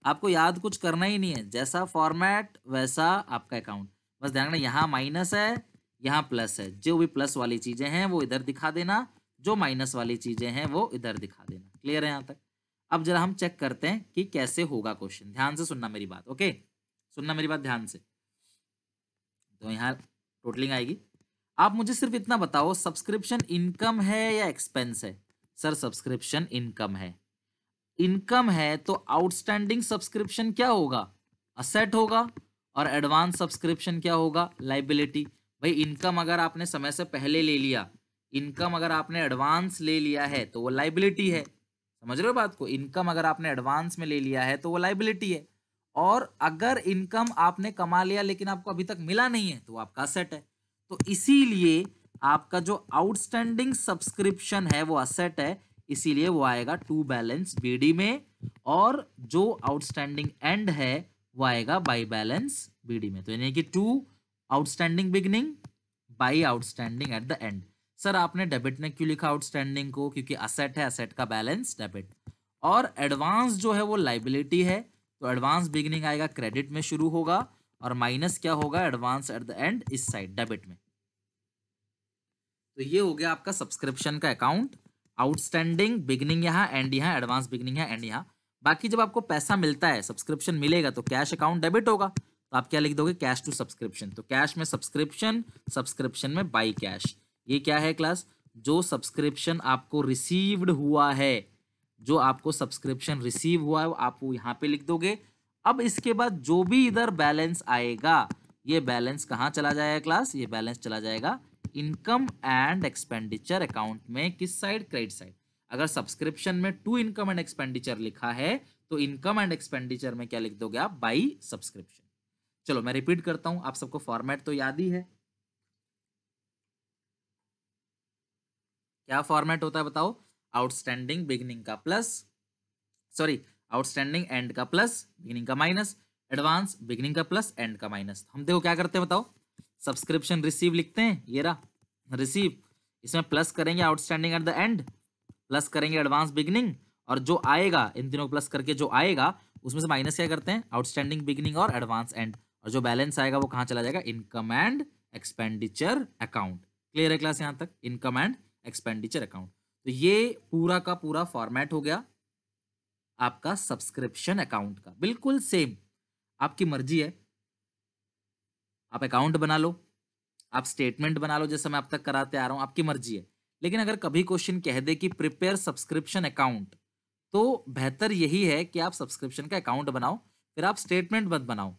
आपको याद कुछ करना ही नहीं है जैसा फॉर्मेट वैसा आपका अकाउंट बस ध्यान रखना यहाँ माइनस है यहाँ प्लस है जो भी प्लस वाली चीज़ें हैं वो इधर दिखा देना जो माइनस वाली चीज़ें हैं वो इधर दिखा देना क्लियर है यहाँ तक अब जरा हम चेक करते हैं कि कैसे होगा क्वेश्चन ध्यान से सुनना मेरी बात ओके सुनना मेरी बात ध्यान से तो यहाँ टोटलिंग आएगी आप मुझे सिर्फ इतना बताओ सब्सक्रिप्शन इनकम है या एक्सपेंस है सर सब्सक्रिप्शन इनकम है इनकम है तो आउटस्टैंडिंग सब्सक्रिप्शन क्या होगा असेट होगा और एडवांस सब्सक्रिप्शन क्या होगा लाइबिलिटी भाई इनकम अगर आपने समय से पहले ले लिया इनकम अगर आपने एडवांस ले लिया है तो वो लाइबिलिटी है समझ रहे हो बात को इनकम अगर आपने एडवांस में ले लिया है तो वो लाइबिलिटी है और अगर इनकम आपने कमा लिया लेकिन आपको अभी तक मिला नहीं है तो आपका असेट है तो इसीलिए आपका जो आउटस्टैंडिंग सब्सक्रिप्शन है वो असेट है इसीलिए वो आएगा टू बैलेंस बीडी में और जो आउटस्टैंडिंग एंड है वो आएगा बाई बैलेंस बीडी में तो यानी कि to outstanding beginning by outstanding at the end sir आपने डेबिट में क्यों लिखा आउटस्टैंडिंग को क्योंकि असेट है असेट का बैलेंस डेबिट और एडवांस जो है वो लाइबिलिटी है तो एडवांस बिगनिंग आएगा क्रेडिट में शुरू होगा और माइनस क्या होगा एडवांस एट द एंड इस साइड डेबिट में तो ये हो गया आपका सब्सक्रिप्शन का अकाउंट आउटस्टैंडिंग बिगनिंग यहाँ एंड यहाँ एडवांस बिगनिंग है एंड यहाँ बाकी जब आपको पैसा मिलता है सब्सक्रिप्शन मिलेगा तो कैश अकाउंट डेबिट होगा तो आप क्या लिख दोगे कैश टू सब्सक्रिप्शन तो कैश में सब्सक्रिप्शन सब्सक्रिप्शन में बाई कैश ये क्या है क्लास जो सब्सक्रिप्शन आपको रिसीव्ड हुआ है जो आपको सब्सक्रिप्शन रिसीव हुआ है वो आप यहाँ पे लिख दोगे अब इसके बाद जो भी इधर बैलेंस आएगा ये बैलेंस कहाँ चला जाएगा क्लास ये बैलेंस चला जाएगा इनकम एंड एक्सपेंडिचर अकाउंट में किस साइड क्रेडिट साइड अगर सब्सक्रिप्शन में टू इनकम एंड एक्सपेंडिचर लिखा है तो इनकम एंड एक्सपेंडिचर में क्या लिख दोगे आप बाई सब्सक्रिप्शन चलो मैं रिपीट करता हूं आप सबको फॉर्मेट तो याद ही है क्या फॉर्मेट होता है बताओ आउटस्टैंडिंग बिगनिंग का प्लस सॉरी आउटस्टैंडिंग एंड का प्लस बिगनिंग का माइनस एडवांस बिगनिंग का प्लस एंड का माइनस हम देखो क्या करते हैं बताओ सब्सक्रिप्शन रिसीव लिखते हैं ये रहा रिसीव इसमें प्लस करेंगे outstanding at the end plus करेंगे एडवांस बिगनिंग और जो आएगा इन तीनों प्लस करके जो आएगा उसमें से माइनस क्या करते हैं आउटस्टैंडिंग बिगनिंग और एडवांस एंड और जो बैलेंस आएगा वो कहाँ चला जाएगा income and expenditure account clear है क्लास यहाँ तक इनकम एंड एक्सपेंडिचर अकाउंट तो ये पूरा का पूरा फॉर्मेट हो गया आपका सब्सक्रिप्शन अकाउंट का बिल्कुल सेम आपकी मर्जी है आप अकाउंट बना लो आप स्टेटमेंट बना लो जैसा मैं अब तक कराते आ रहा हूँ आपकी मर्जी है लेकिन अगर कभी क्वेश्चन कह दे कि प्रिपेयर सब्सक्रिप्शन अकाउंट तो बेहतर यही है कि आप सब्सक्रिप्शन का अकाउंट बनाओ फिर आप स्टेटमेंट मत बनाओ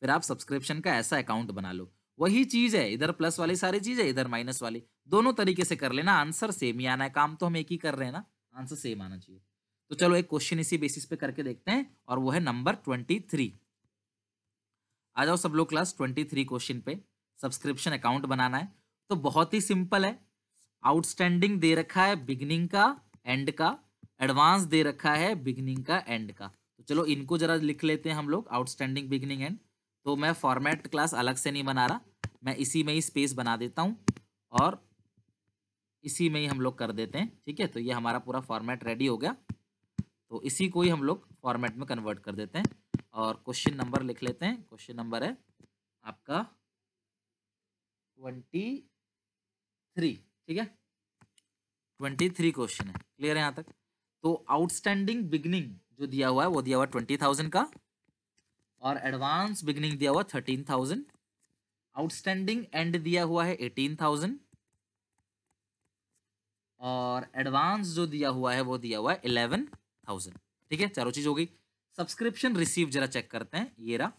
फिर आप सब्सक्रिप्शन का ऐसा अकाउंट बना लो वही चीज़ है इधर प्लस वाली सारी चीज़ है इधर माइनस वाली दोनों तरीके से कर लेना आंसर सेम ही आना है काम तो हम एक ही कर रहे हैं ना आंसर सेम आना चाहिए तो चलो एक क्वेश्चन इसी बेसिस पे करके देखते हैं और वो है नंबर ट्वेंटी थ्री आ जाओ सब लोग क्लास ट्वेंटी थ्री क्वेश्चन पे सब्सक्रिप्शन अकाउंट बनाना है तो बहुत ही सिंपल है आउटस्टैंडिंग दे रखा है बिगनिंग का एंड का एडवांस दे रखा है बिगनिंग का एंड का तो चलो इनको जरा लिख लेते हैं हम लोग आउटस्टैंडिंग बिगनिंग एंड तो मैं फॉर्मेट क्लास अलग से नहीं बना रहा मैं इसी में ही स्पेस बना देता हूँ और इसी में ही हम लोग कर देते हैं ठीक है तो ये हमारा पूरा फॉर्मेट रेडी हो गया तो इसी को ही हम लोग फॉर्मेट में कन्वर्ट कर देते हैं और क्वेश्चन नंबर लिख लेते हैं क्वेश्चन नंबर है आपका ट्वेंटी थ्री ठीक है ट्वेंटी थ्री क्वेश्चन है क्लियर है यहाँ तक तो आउटस्टैंडिंग बिगनिंग जो दिया हुआ है वो दिया हुआ ट्वेंटी थाउजेंड का और एडवांस बिगनिंग दिया हुआ थर्टीन थाउजेंड आउटस्टैंडिंग एंड दिया हुआ है एटीन थाउजेंड और एडवांस जो दिया हुआ है वो दिया हुआ है इलेवन थाउजेंड ठीक है चारों चीज हो गई सब्सक्रिप्शन रिसीव जरा चेक करते हैं ये रहा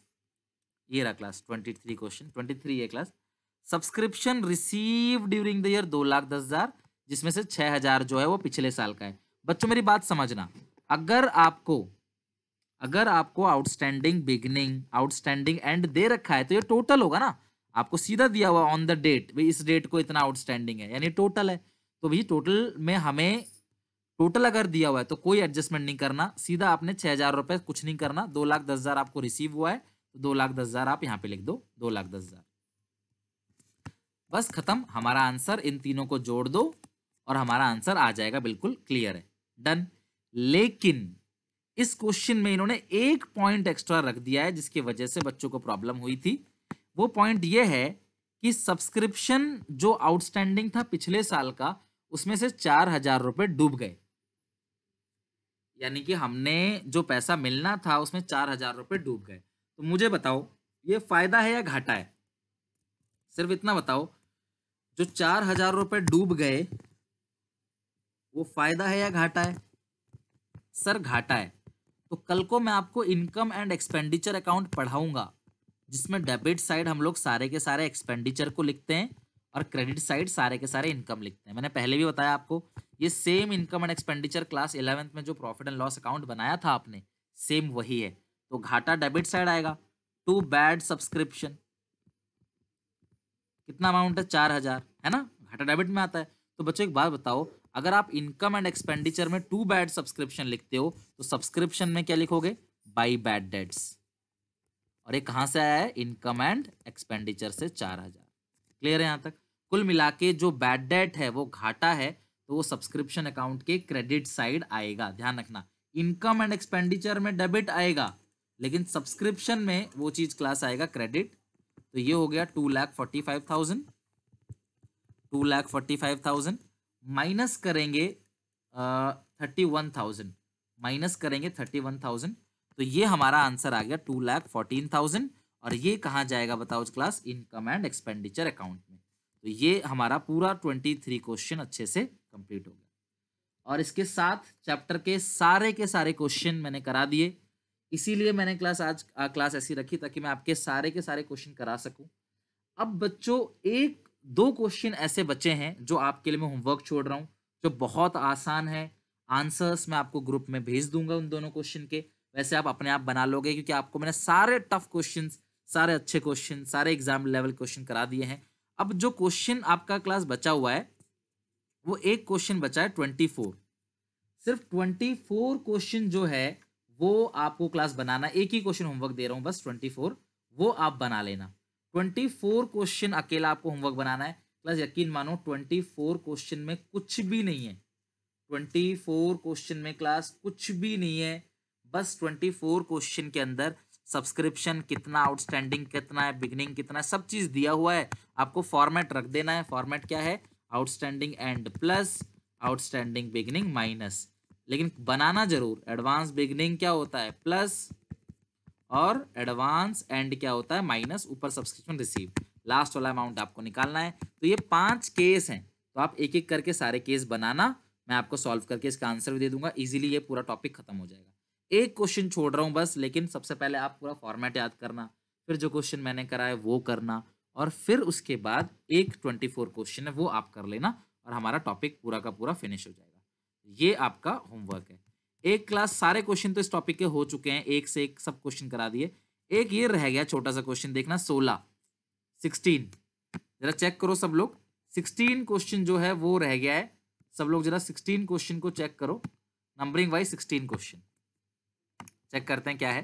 ये रहा class twenty three question twenty three ये class subscription receive during the year दो लाख दस हज़ार जिसमें से छः हज़ार जो है वो पिछले साल का है बच्चों मेरी बात समझना अगर आपको अगर आपको आउटस्टैंडिंग बिगनिंग आउटस्टैंडिंग एंड दे रखा है तो ये टोटल होगा ना आपको सीधा दिया हुआ ऑन द डेट भाई इस डेट को इतना आउटस्टैंडिंग है यानी टोटल है तो भाई टोटल में हमें टोटल अगर दिया हुआ है तो कोई एडजस्टमेंट नहीं करना सीधा आपने छह हजार रुपए कुछ नहीं करना दो लाख दस हजार आपको रिसीव हुआ है तो दो लाख दस हजार आप यहाँ पे लिख दो दो लाख दस हजार बस खत्म हमारा आंसर इन तीनों को जोड़ दो और हमारा आंसर आ जाएगा बिल्कुल क्लियर है डन लेकिन इस क्वेश्चन में इन्होंने एक पॉइंट एक्स्ट्रा रख दिया है जिसकी वजह से बच्चों को प्रॉब्लम हुई थी वो पॉइंट ये है कि सब्सक्रिप्शन जो आउटस्टैंडिंग था पिछले साल का उसमें से चार हजार रुपये डूब गए यानी कि हमने जो पैसा मिलना था उसमें चार हजार रुपये डूब गए तो मुझे बताओ ये फायदा है या घाटा है सिर्फ इतना बताओ जो चार हजार रुपये डूब गए वो फायदा है या घाटा है सर घाटा है तो कल को मैं आपको इनकम एंड एक्सपेंडिचर अकाउंट पढ़ाऊंगा जिसमें डेबिट साइड हम लोग सारे के सारे एक्सपेंडिचर को लिखते हैं और क्रेडिट साइड सारे के सारे इनकम लिखते हैं मैंने पहले भी बताया आपको ये same income and expenditure class eleventh में जो प्रॉफिट एंड लॉस अकाउंट बनाया था आपने सेम वही है तो घाटा डेबिट साइड आएगा टू बैड सब्सक्रिप्शन कितना अमाउंट है चार हजार है ना घाटा डेबिट में आता है तो बच्चों एक बात बताओ अगर आप इनकम एंड एक्सपेंडिचर में टू बैड सब्सक्रिप्शन लिखते हो तो सब्सक्रिप्शन में क्या लिखोगे बाई बैड डेट्स और ये कहाँ से आया है इनकम एंड एक्सपेंडिचर से चार हजार क्लियर है यहाँ तक कुल मिला के जो बैड डेट है वो घाटा है तो वो सब्सक्रिप्शन अकाउंट के क्रेडिट साइड आएगा ध्यान रखना इनकम एंड एक्सपेंडिचर में डेबिट आएगा लेकिन सब्सक्रिप्शन में वो चीज क्लास आएगा क्रेडिट तो ये हो गया two lakh forty five thousand two lakh forty five thousand minus करेंगे थर्टी वन थाउजेंड माइनस करेंगे थर्टी वन थाउजेंड तो ये हमारा आंसर आ गया टू लाख फोर्टीन थाउजेंड और ये कहाँ जाएगा बताओ class income and expenditure account में तो ये हमारा पूरा ट्वेंटी थ्री क्वेश्चन अच्छे से कंप्लीट हो गया और इसके साथ चैप्टर के सारे के सारे क्वेश्चन मैंने करा दिए इसीलिए मैंने क्लास आज आ, क्लास ऐसी रखी ताकि मैं आपके सारे के सारे क्वेश्चन करा सकूं अब बच्चों एक दो क्वेश्चन ऐसे बचे हैं जो आपके लिए मैं होमवर्क छोड़ रहा हूँ जो बहुत आसान है आंसर्स मैं आपको ग्रुप में भेज दूंगा उन दोनों क्वेश्चन के वैसे आप अपने आप बना लोगे क्योंकि आपको मैंने सारे टफ क्वेश्चन सारे अच्छे क्वेश्चन सारे एग्जाम लेवल क्वेश्चन करा दिए हैं अब जो क्वेश्चन आपका क्लास बचा हुआ है वो एक क्वेश्चन बचा है ट्वेंटी फोर सिर्फ ट्वेंटी फोर क्वेश्चन जो है वो आपको क्लास बनाना एक ही क्वेश्चन होमवर्क दे रहा हूँ बस ट्वेंटी फोर वो आप बना लेना ट्वेंटी फोर क्वेश्चन अकेला आपको होमवर्क बनाना है प्लस यकीन मानो ट्वेंटी फोर क्वेश्चन में कुछ भी नहीं है ट्वेंटी फोर क्वेश्चन में क्लास कुछ भी नहीं है बस ट्वेंटी फोर क्वेश्चन के अंदर सब्सक्रिप्शन कितना आउटस्टैंडिंग कितना है बिगनिंग कितना है सब चीज़ दिया हुआ है आपको फॉर्मेट रख देना है फॉर्मेट क्या है outstanding end plus outstanding beginning minus लेकिन बनाना जरूर एडवांस बिगनिंग क्या होता है प्लस और एडवांस एंड क्या होता है माइनस ऊपर सब्सक्रिप्शन रिसीव लास्ट वाला अमाउंट आपको निकालना है तो ये पांच केस हैं तो आप एक एक करके सारे केस बनाना मैं आपको सॉल्व करके इसका आंसर भी दे दूंगा इजीली ये पूरा टॉपिक खत्म हो जाएगा एक क्वेश्चन छोड़ रहा हूँ बस लेकिन सबसे पहले आप पूरा फॉर्मेट याद करना फिर जो क्वेश्चन मैंने करा है वो करना और फिर उसके बाद एक ट्वेंटी फोर क्वेश्चन है वो आप कर लेना और हमारा टॉपिक पूरा का पूरा फिनिश हो जाएगा ये आपका होमवर्क है एक क्लास सारे क्वेश्चन तो इस टॉपिक के हो चुके हैं एक से एक सब क्वेश्चन करा दिए एक ये रह गया छोटा सा क्वेश्चन देखना सोलह सिक्सटीन जरा चेक करो सब लोग सिक्सटीन क्वेश्चन जो है वो रह गया है सब लोग जरा सिक्सटीन क्वेश्चन को चेक करो numbering wise sixteen question check करते हैं क्या है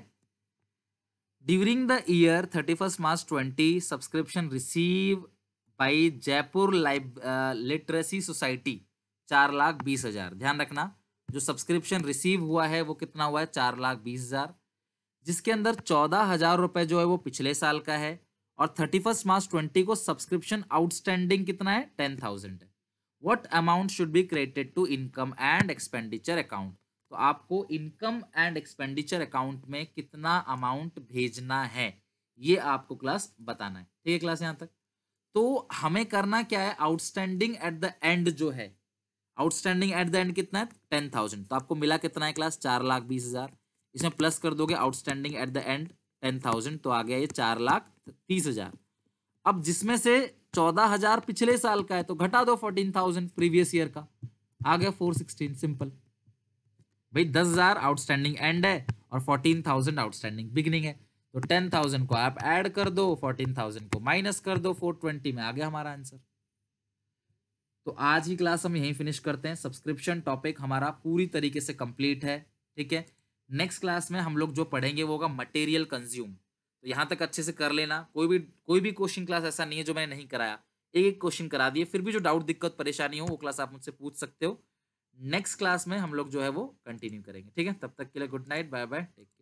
during the year thirty first March twenty subscription receive by Jaipur लाइब लिटरेसी सोसाइटी चार लाख बीस हज़ार ध्यान रखना जो सब्सक्रिप्शन रिसीव हुआ है वो कितना हुआ है चार लाख बीस हज़ार जिसके अंदर चौदह हज़ार रुपए जो है वो पिछले साल का है और थर्टी फर्स्ट मार्च ट्वेंटी को सब्सक्रिप्शन आउटस्टैंडिंग कितना है टेन थाउजेंड है what amount should be credited to income and expenditure account तो आपको इनकम एंड एक्सपेंडिचर अकाउंट में कितना अमाउंट भेजना है ये आपको क्लास बताना है ठीक है क्लास यहाँ तक तो हमें करना क्या है आउटस्टैंडिंग एट द एंड जो है आउटस्टैंडिंग एट द एंड कितना है टेन थाउजेंड तो आपको मिला कितना है क्लास चार लाख बीस हज़ार इसमें प्लस कर दोगे outstanding at the end ten thousand तो आ गया ये चार लाख तीस हज़ार अब जिसमें से चौदह हज़ार पिछले साल का है तो घटा दो फोर्टीन थाउजेंड प्रीवियस ईयर का आ गया फोर सिक्सटीन सिंपल भाई दस हजार आउटस्टैंडिंग एंड है और फोर्टीन थाउजेंड आउटस्टैंडिंग बिगनिंग है तो टेन थाउजेंड को आप ऐड कर दो फोर्टीन थाउजेंड को माइनस कर दो फोर ट्वेंटी में आ गया हमारा आंसर तो आज की क्लास हम यहीं फिनिश करते हैं सब्सक्रिप्शन टॉपिक हमारा पूरी तरीके से कंप्लीट है ठीक है नेक्स्ट क्लास में हम लोग जो पढ़ेंगे वो होगा मटेरियल कंज्यूम तो यहाँ तक अच्छे से कर लेना कोई भी कोई भी क्वेश्चन क्लास ऐसा नहीं है जो मैंने नहीं कराया एक एक क्वेश्चन करा दिए फिर भी जो डाउट दिक्कत परेशानी हो वो क्लास आप मुझसे पूछ सकते हो नेक्स्ट क्लास में हम लोग जो है वो कंटिन्यू करेंगे ठीक है तब तक के लिए good night bye bye take